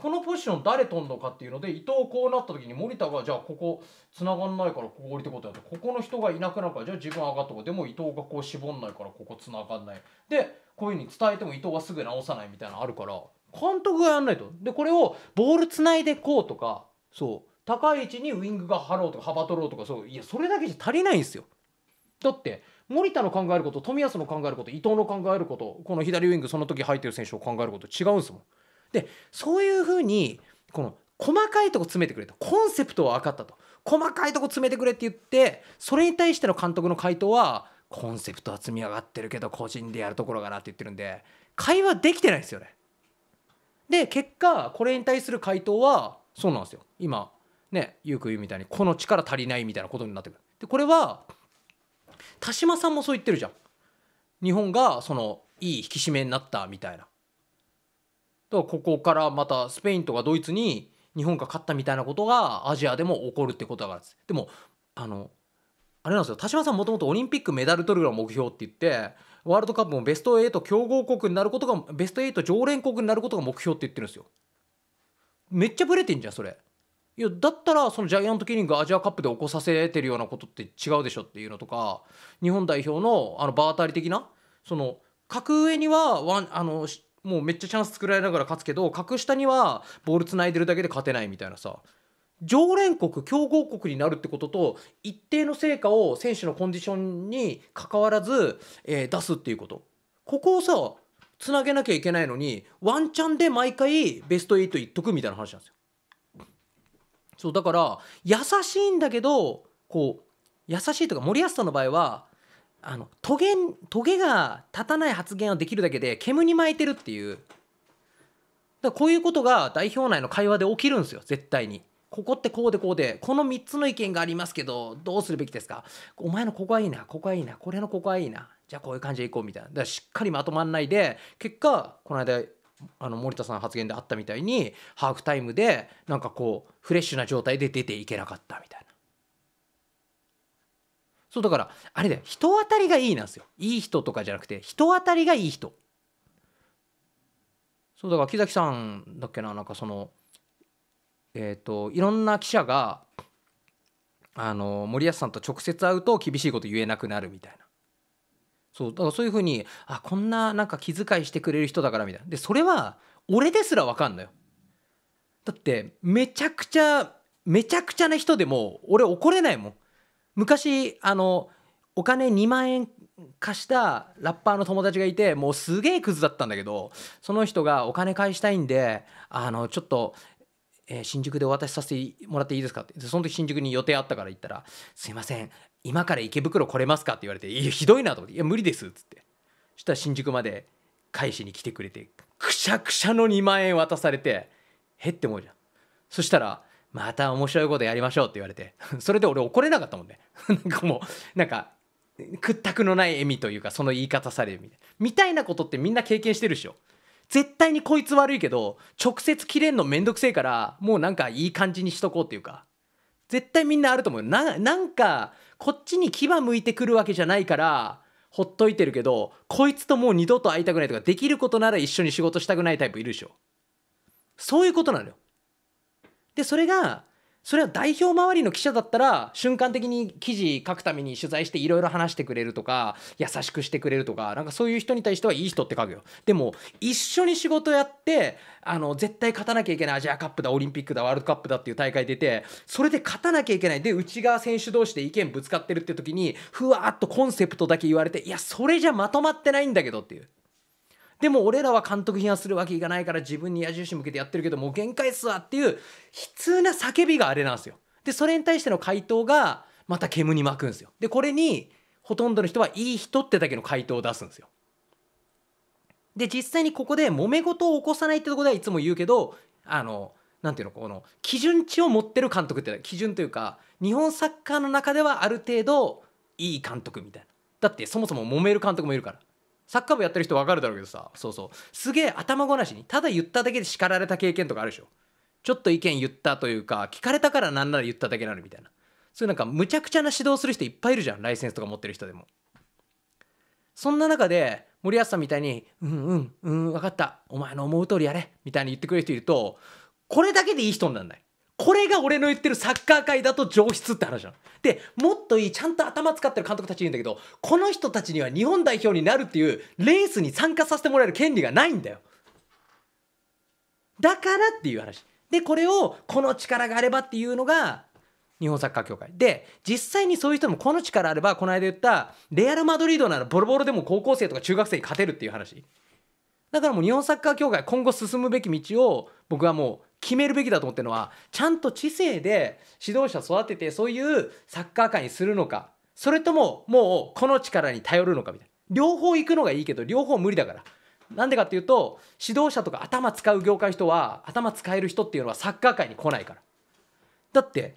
このポジション誰取んのかっていうので伊藤こうなった時に森田がじゃあここ繋がんないからここ降りてことやてここの人がいなくなるからじゃあ自分上がっとこうでも伊藤がこう絞んないからここ繋がんないでこういうふうに伝えても伊藤はすぐ直さないみたいなのあるから監督がやんないとでこれをボール繋いでこうとかそう高い位置にウイングが張ろうとか幅取ろうとかそういやそれだけじゃ足りないんですよだって森田の考えること冨安の考えること伊藤の考えることこの左ウイングその時入ってる選手を考えること違うんですもんでそういうふうにこの細かいとこ詰めてくれとコンセプトは分かったと細かいとこ詰めてくれって言ってそれに対しての監督の回答はコンセプトは積み上がってるけど個人でやるところがなって言ってるんで会話できてないんですよね。で結果これに対する回答はそうなんですよ今ねよく言うみたいにこの力足りないみたいなことになってくる。でこれは田島さんもそう言ってるじゃん。日本がそのいい引き締めになったみたいなとここからまたスペインとかドイツに日本が勝ったみたいなことがアジアでも起こるってことだからです。でもあのあれなんですよ田島さんもともとオリンピックメダル取るが目標って言ってワールドカップもベスト8強豪国になることがベスト8常連国になることが目標って言ってるんですよ。めっちゃブレてんじゃんそれ。いやだったらそのジャイアントキリングアジアカップで起こさせてるようなことって違うでしょっていうのとか日本代表のあの場当たり的なその格上にはワンあのもうめっちゃチャンス作られながら勝つけど格下にはボールつないでるだけで勝てないみたいなさ常連国強豪国になるってことと一定の成果を選手のコンディションにかかわらず、えー、出すっていうことここをさつなげなきゃいけないのにワンチャンで毎回ベスト8いっとくみたいな話なんですよ。そうだから優しいんだけどこう優しいとか森保さんの場合はあのトゲトゲが立たない発言をできるだけで煙に巻いてるっていうだこういうことが代表内の会話で起きるんですよ絶対に。ここってこうでこうでこの3つの意見がありますけどどうするべきですかお前のここはいいなここはいいなこれのここはいいなじゃあこういう感じでいこうみたいなだからしっかりまとまんないで結果この間あの森田さん発言であったみたいにハーフタイムでなんかこうフレッシュな状態で出ていけなかったみたいな。そうだからあれだよ人当たりがいいなんですよいい人とかじゃなくて人当たりがいい人そうだから木崎さんだっけななんかそのえっ、ー、といろんな記者があの森保さんと直接会うと厳しいこと言えなくなるみたいなそうだからそういうふうにあこんななんか気遣いしてくれる人だからみたいなでそれは俺ですら分かんのよだってめちゃくちゃめちゃくちゃな人でも俺怒れないもん昔あのお金2万円貸したラッパーの友達がいてもうすげえクズだったんだけどその人がお金返したいんであのちょっと、えー、新宿でお渡しさせてもらっていいですかってその時新宿に予定あったから行ったら「すいません今から池袋来れますか?」って言われて「いやひどいな」と思って「いや無理です」っつってそしたら新宿まで返しに来てくれてくしゃくしゃの2万円渡されてへって思うじゃんそしたらまた面白いことやりましょうって言われて それで俺怒れなかったもんね なんかもうなんか屈託のない笑みというかその言い方されるみたいなみたいなことってみんな経験してるでしょ絶対にこいつ悪いけど直接切れんのめんどくせえからもうなんかいい感じにしとこうっていうか絶対みんなあると思うななんかこっちに牙向いてくるわけじゃないからほっといてるけどこいつともう二度と会いたくないとかできることなら一緒に仕事したくないタイプいるでしょそういうことなのよでそれがそれは代表周りの記者だったら瞬間的に記事書くために取材していろいろ話してくれるとか優しくしてくれるとかなんかそういう人に対してはいい人って書くよでも一緒に仕事やってあの絶対勝たなきゃいけないアジアカップだオリンピックだワールドカップだっていう大会出てそれで勝たなきゃいけないで内側選手同士で意見ぶつかってるって時にふわっとコンセプトだけ言われていやそれじゃまとまってないんだけどっていう。でも俺らは監督批判するわけいかないから自分に矢印向けてやってるけどもう限界っすわっていう悲痛な叫びがあれなんですよ。でそれに対しての回答がまた煙に巻くんですよ。でこれにほとんどの人はいい人ってだけの回答を出すんですよ。で実際にここで揉め事を起こさないってとこではいつも言うけどあのなんていうのこの基準値を持ってる監督って基準というか日本サッカーの中ではある程度いい監督みたいなだってそもそも揉める監督もいるからサッカー部やってる人分かるだろうけどさそうそうすげえ頭ごなしにただ言っただけで叱られた経験とかあるでしょちょっと意見言ったというか聞かれたからなんなら言っただけなのみたいなそういうなんかむちゃくちゃな指導する人いっぱいいるじゃんライセンスとか持ってる人でもそんな中で森保さんみたいに「うんうんうん分かったお前の思う通りやれ」みたいに言ってくれる人いるとこれだけでいい人になんないこれが俺の言ってるサッカー界だと上質って話じゃん。で、もっといい、ちゃんと頭使ってる監督たちいるんだけど、この人たちには日本代表になるっていうレースに参加させてもらえる権利がないんだよ。だからっていう話。で、これをこの力があればっていうのが、日本サッカー協会。で、実際にそういう人もこの力あれば、この間言った、レアル・マドリードならボロボロでも高校生とか中学生に勝てるっていう話。だからもう日本サッカー協会今後進むべき道を僕はもう決めるべきだと思ってるのはちゃんと知性で指導者育ててそういうサッカー界にするのかそれとももうこの力に頼るのかみたいな両方行くのがいいけど両方無理だからなんでかっていうと指導者とか頭使う業界人は頭使える人っていうのはサッカー界に来ないからだって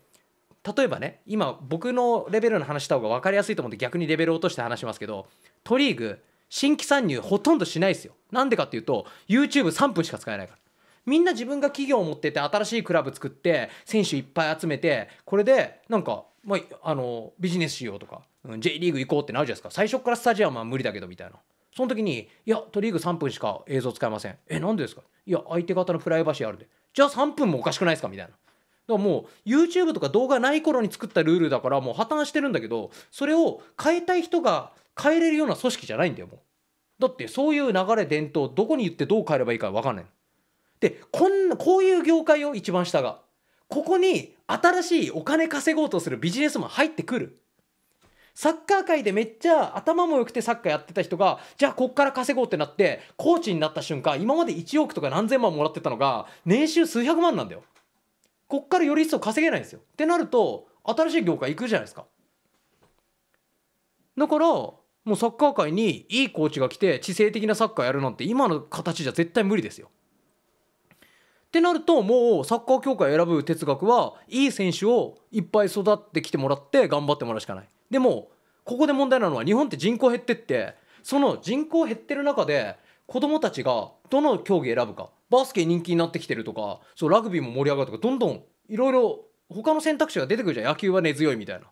例えばね今僕のレベルの話した方が分かりやすいと思って逆にレベル落として話しますけどトリーグ新規参入ほとんどしないですよなんでかっていうと YouTube3 分しか使えないからみんな自分が企業を持ってて新しいクラブ作って選手いっぱい集めてこれでなんか、まあ、あのビジネスしようとか、うん、J リーグ行こうってなるじゃないですか最初からスタジアムは無理だけどみたいなその時に「いやトリーグ3分しか映像使えません」え「えなんでですか?」「いや相手方のプライバシーあるんで」「じゃあ3分もおかしくないですか?」みたいな。だからもう YouTube とか動画ない頃に作ったルールだからもう破綻してるんだけどそれを変えたい人が変えれるような組織じゃないんだよもうだってそういう流れ伝統どこに行ってどう変えればいいか分かんないでこんなこういう業界を一番下がここに新しいお金稼ごうとするビジネスマン入ってくるサッカー界でめっちゃ頭も良くてサッカーやってた人がじゃあこっから稼ごうってなってコーチになった瞬間今まで1億とか何千万もらってたのが年収数百万なんだよこっからより一層稼げないんですよってなると新しい業界行くじゃないですかだからもうサッカー界にいいコーチが来て知性的なサッカーやるなんて今の形じゃ絶対無理ですよってなるともうサッカー協会選ぶ哲学はいい選手をいっぱい育ってきてもらって頑張ってもらうしかないでもここで問題なのは日本って人口減ってってその人口減ってる中で子供たちがどの競技選ぶかバスケ人気になってきてるとかそうラグビーも盛り上がるとかどんどんいろいろ他の選択肢が出てくるじゃん野球は根強いみたいな。っ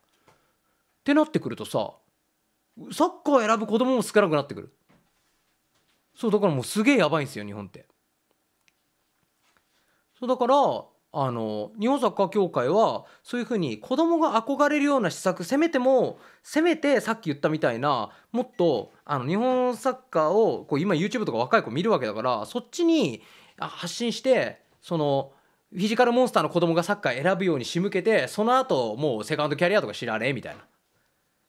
てなってくるとさサッカー選ぶ子供も少なくなってくる。そうだからもうすげえやばいんですよ日本って。そうだからあの日本サッカー協会はそういうふうに子供が憧れるような施策せめてもせめてさっき言ったみたいなもっとあの日本サッカーをこう今 YouTube とか若い子見るわけだからそっちに発信してそのフィジカルモンスターの子供がサッカー選ぶように仕向けてその後もうセカンドキャリアとか知らねえみたいな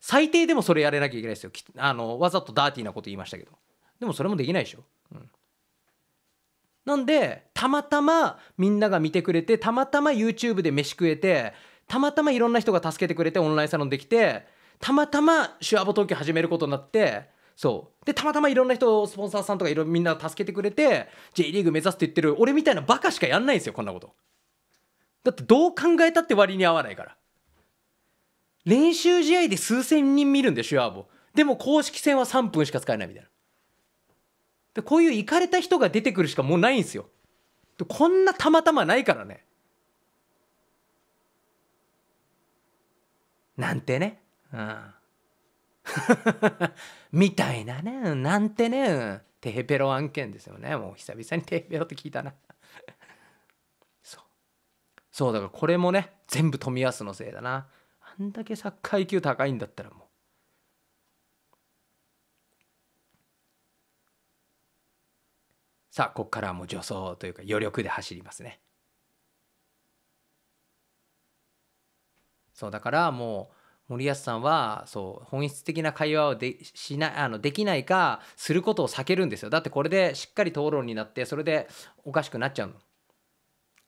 最低でもそれやれなきゃいけないですよあのわざとダーティーなこと言いましたけどでもそれもできないでしょ、うんなんでたまたまみんなが見てくれてたまたま YouTube で飯食えてたまたまいろんな人が助けてくれてオンラインサロンできてたまたまシュアボ東京始めることになってそうでたまたまいろんな人スポンサーさんとかいろみんな助けてくれて J リーグ目指すって言ってる俺みたいなバカしかやんないんですよこんなことだってどう考えたって割に合わないから練習試合で数千人見るんでシュアボでも公式戦は3分しか使えないみたいなでこういういかれた人が出てくるしかもうないんですよでこんなたまたまないからねなんてねうん みたいなねなんてねテヘペロ案件ですよねもう久々にテヘペロって聞いたな そうそうだからこれもね全部冨安のせいだなあんだけサッカー IQ 高いんだったらもうさあここからはもう助走というか余力で走りますね。そうだからもう森保さんはそう本質的な会話をでしないあのできないかすることを避けるんですよだってこれでしっかり討論になってそれでおかしくなっちゃうの。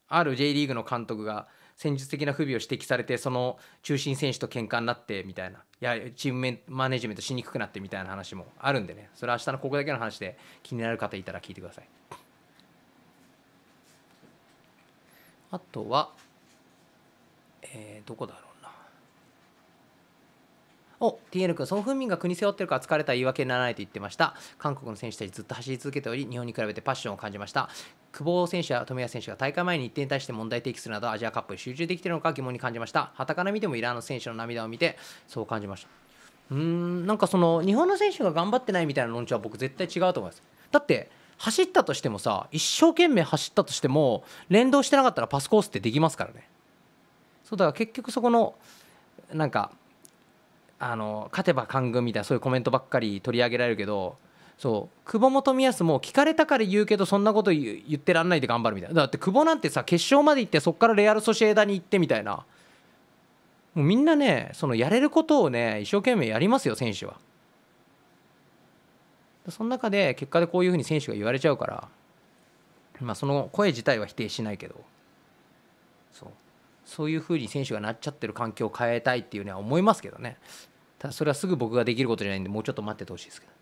ある J リーグの監督が戦術的な不備を指摘されてその中心選手と喧嘩になってみたいないやチームマネジメントしにくくなってみたいな話もあるんでねそれは明日のここだけの話で気になる方いたら聞いてください。あとは、えー、どこだろうお t n 君、ソン・フンミンが国背負ってるから疲れた言い訳にならないと言ってました。韓国の選手たちずっと走り続けており、日本に比べてパッションを感じました。久保選手や富谷選手が大会前に1点に対して問題提起するなど、アジアカップに集中できているのか疑問に感じました。はたから見てもイランの選手の涙を見て、そう感じました。うんなんかその日本の選手が頑張ってないみたいな論調は僕絶対違うと思いますだって走ったとしてもさ一生懸命走ったとしても連動してなかったらパスコースってできますからねそうだから結局そこのなんかあの勝てば官軍みたいなそういうコメントばっかり取り上げられるけどそう久保も宮安も聞かれたから言うけどそんなこと言ってらんないで頑張るみたいなだって久保なんてさ決勝まで行ってそっからレアル・ソシエダに行ってみたいなもうみんなねそのやれることをね一生懸命やりますよ選手はその中で結果でこういうふうに選手が言われちゃうからまあその声自体は否定しないけどそうそういうふうに選手がなっちゃってる環境を変えたいっていうのは思いますけどねたそれはすぐ僕ができることじゃないんでもうちょっと待っててほしいですけど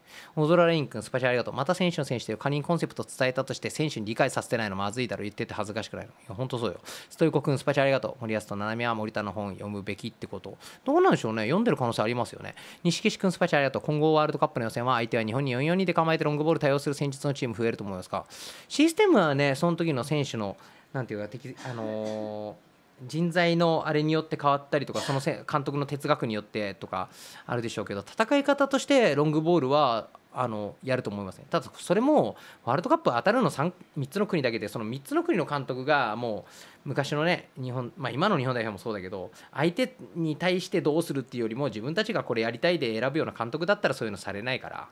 オゾラレイン君スパシャありがとうまた選手の選手という仮にコンセプトを伝えたとして選手に理解させてないのまずいだろ言ってて恥ずかしくないのいや本当そうよストイコ君スパチャありがとう森保と七海は森田の本読むべきってことどうなんでしょうね読んでる可能性ありますよね錦岸君スパチャありがとう今後ワールドカップの予選は相手は日本に4-4-2で構えてロングボール対応する戦術のチーム増えると思いますかシステムはねその時の選手のなんていうか、あのー人材のあれによって変わったりとかそのせ 監督の哲学によってとかあるでしょうけど戦い方としてロングボールはあのやると思いますねただそれもワールドカップ当たるの 3, 3つの国だけでその3つの国の監督がもう昔のね日本、まあ、今の日本代表もそうだけど相手に対してどうするっていうよりも自分たちがこれやりたいで選ぶような監督だったらそういうのされないから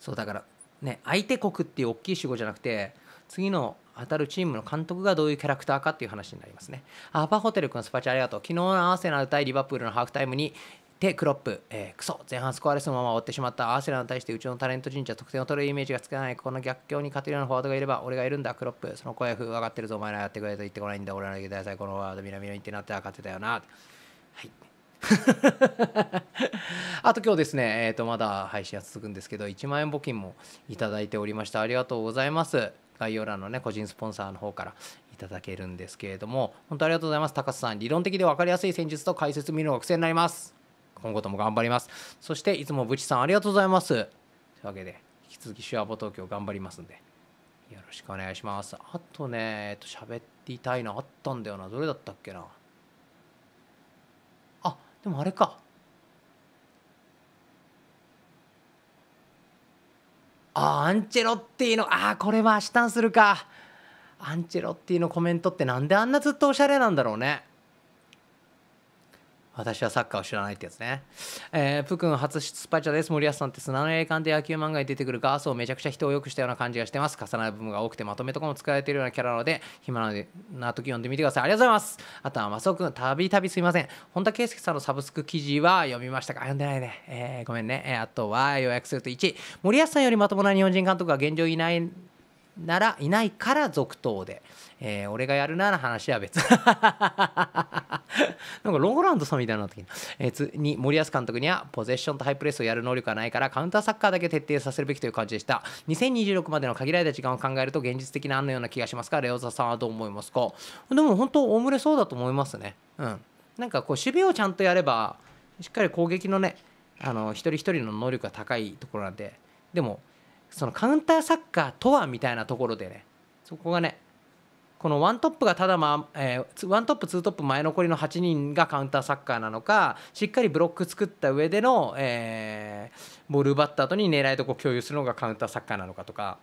そうだからね相手国っていう大きい主語じゃなくて次の当たるチームの監督がどういうキャラクターかっていう話になりますね。アパホテル君スパチャありがとう。昨日のアーセナル対リバプールのハーフタイムにでクロップ、えー、クソ前半スコアレスのまま追ってしまったアーセナルに対してうちのタレント陣じゃ得点を取るイメージがつかないこの逆境に勝てるようなフォワードがいれば俺がいるんだクロップその声風上がってるぞお前らやってくれと言ってこないんだ俺らだけ大体このフォワード南のインテナって勝てたよな あと今日ですね、えー、とまだ配信は続くんですけど1万円募金もいただいておりましたありがとうございます概要欄のね個人スポンサーの方からいただけるんですけれども本当ありがとうございます高瀬さん理論的で分かりやすい戦術と解説見るのが癖になります今後とも頑張りますそしていつもブチさんありがとうございますというわけで引き続き手話ボ東京頑張りますんでよろしくお願いしますあとねえっと喋りたいのあったんだよなどれだったっけなあでもあれかあアンチェロッティのああこれは明日にするかアンチェロッティのコメントってなんであんなずっとおしゃれなんだろうね私はサッカーを知らないってやつね。えー、プくん初スパチャです。森保さんって砂の栄冠で野球漫画に出てくるガースをめちゃくちゃ人を良くしたような感じがしてます。重なる部分が多くてまとめとかも使われているようなキャラなので、暇なな時読んでみてください。ありがとうございます。あとはマスオくん、たびたびすいません。本田圭佑さんのサブスク記事は読みましたか読んでないね。えー、ごめんね。えー、あとは予約すると1、森保さんよりまともな日本人監督は現状いないならいないから続投で、えー、俺がやるなら話は別 なんかローランドさんみたいになった時に,、えー、に森保監督にはポゼッションとハイプレスをやる能力はないからカウンターサッカーだけ徹底させるべきという感じでした2026までの限られた時間を考えると現実的な案のような気がしますがレオザさんはどう思いますかでも本当おむれそうだと思いますねうんなんかこう守備をちゃんとやればしっかり攻撃のねあの一人一人の能力が高いところなんででもそのカウンターサッカーとはみたいなところでねそこがねこのワントップがただ、まえー、ワントップツートップ前残りの8人がカウンターサッカーなのかしっかりブロック作った上での、えー、ボール奪った後に狙いとこ共有するのがカウンターサッカーなのかとか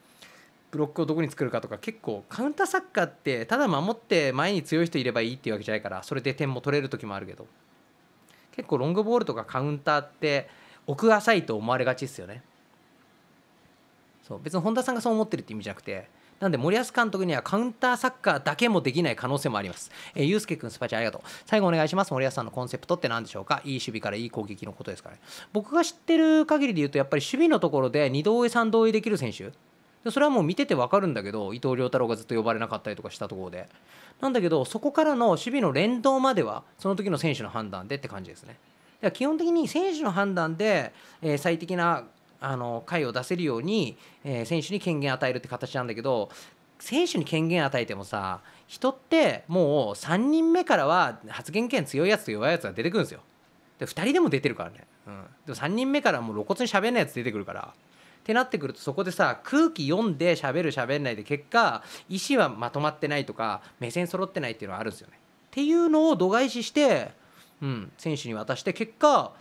ブロックをどこに作るかとか結構カウンターサッカーってただ守って前に強い人いればいいっていうわけじゃないからそれで点も取れる時もあるけど結構ロングボールとかカウンターって奥が浅いと思われがちですよね。そう別に本田さんがそう思ってるって意味じゃなくてなんで森保監督にはカウンターサッカーだけもできない可能性もあります。えー、ゆうすけくん、スパチャありがとう。最後お願いします。森保さんのコンセプトって何でしょうかいい守備からいい攻撃のことですかね。僕が知ってる限りで言うと、やっぱり守備のところで2同意3同意できる選手。それはもう見てて分かるんだけど伊藤涼太郎がずっと呼ばれなかったりとかしたところでなんだけどそこからの守備の連動まではその時の選手の判断でって感じですね。では基本的に選手の判断で、えー、最適なあの回を出せるように、えー、選手に権限与えるって形なんだけど選手に権限与えてもさ人ってもう3人目からは発言権強いやつと弱いやつが出てくるんですよで2人でも出てるからね、うん、でも3人目からもう露骨に喋んないやつ出てくるからってなってくるとそこでさ空気読んで喋る喋んないで結果意思はまとまってないとか目線揃ってないっていうのはあるんですよねっていうのを度外視して、うん、選手に渡して結果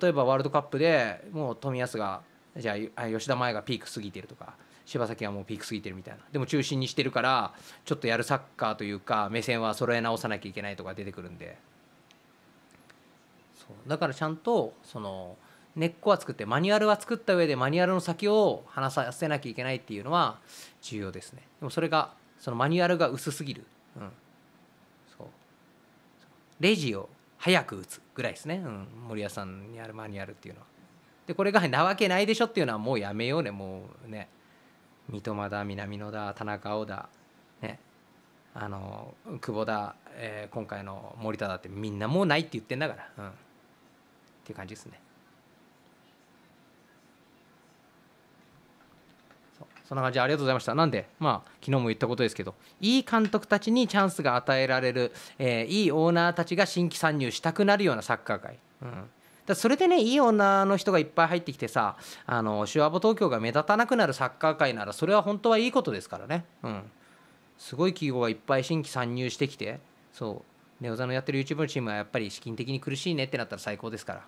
例えばワールドカップでもう冨安がじゃあ吉田麻也がピーク過ぎてるとか柴崎はもうピーク過ぎてるみたいなでも中心にしてるからちょっとやるサッカーというか目線は揃え直さなきゃいけないとか出てくるんでそうだからちゃんとその根っこは作ってマニュアルは作った上でマニュアルの先を話させなきゃいけないっていうのは重要ですねでもそれがそのマニュアルが薄すぎる、うん、そうレジを早く打つぐらいですね、うん、森谷さんにあるマニュアルっていうのは。でこれが 「なわけないでしょ」っていうのはもうやめようねもうね三笘だ南野だ田中碧だねあの久保だ、えー、今回の森田だってみんなもうないって言ってんだから、うん、っていう感じですねそんな感じありがとうございました。なんで、まあ、昨日も言ったことですけど、いい監督たちにチャンスが与えられる、えー、いいオーナーたちが新規参入したくなるようなサッカー界。うんだそれでねいい女の人がいっぱい入ってきてさあのシュワボ東京が目立たなくなるサッカー界ならそれは本当はいいことですからね、うん、すごい企業がいっぱい新規参入してきてそうネオザのやってる YouTube のチームはやっぱり資金的に苦しいねってなったら最高ですから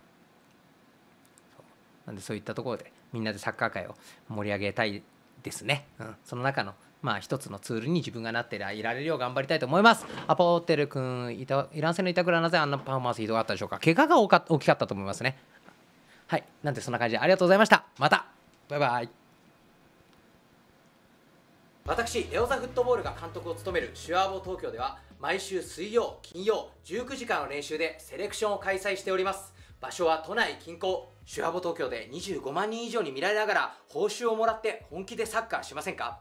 なんでそういったところでみんなでサッカー界を盛り上げたいですね、うん、その中のまあ、一つのツールに自分がなっていられるよう頑張りたいと思います。アポテル君、イラン戦の板倉なぜあんなパフォーマンスひどかったでしょうか怪我が大きかったと思いますね。はい、なんでそんな感じでありがとうございました。また、バイバイ。私、エオザフットボールが監督を務めるシュアーボ東京では、毎週水曜、金曜、19時間の練習でセレクションを開催しております。場所は都内近郊、シュアーボ東京で25万人以上に見られながら、報酬をもらって本気でサッカーしませんか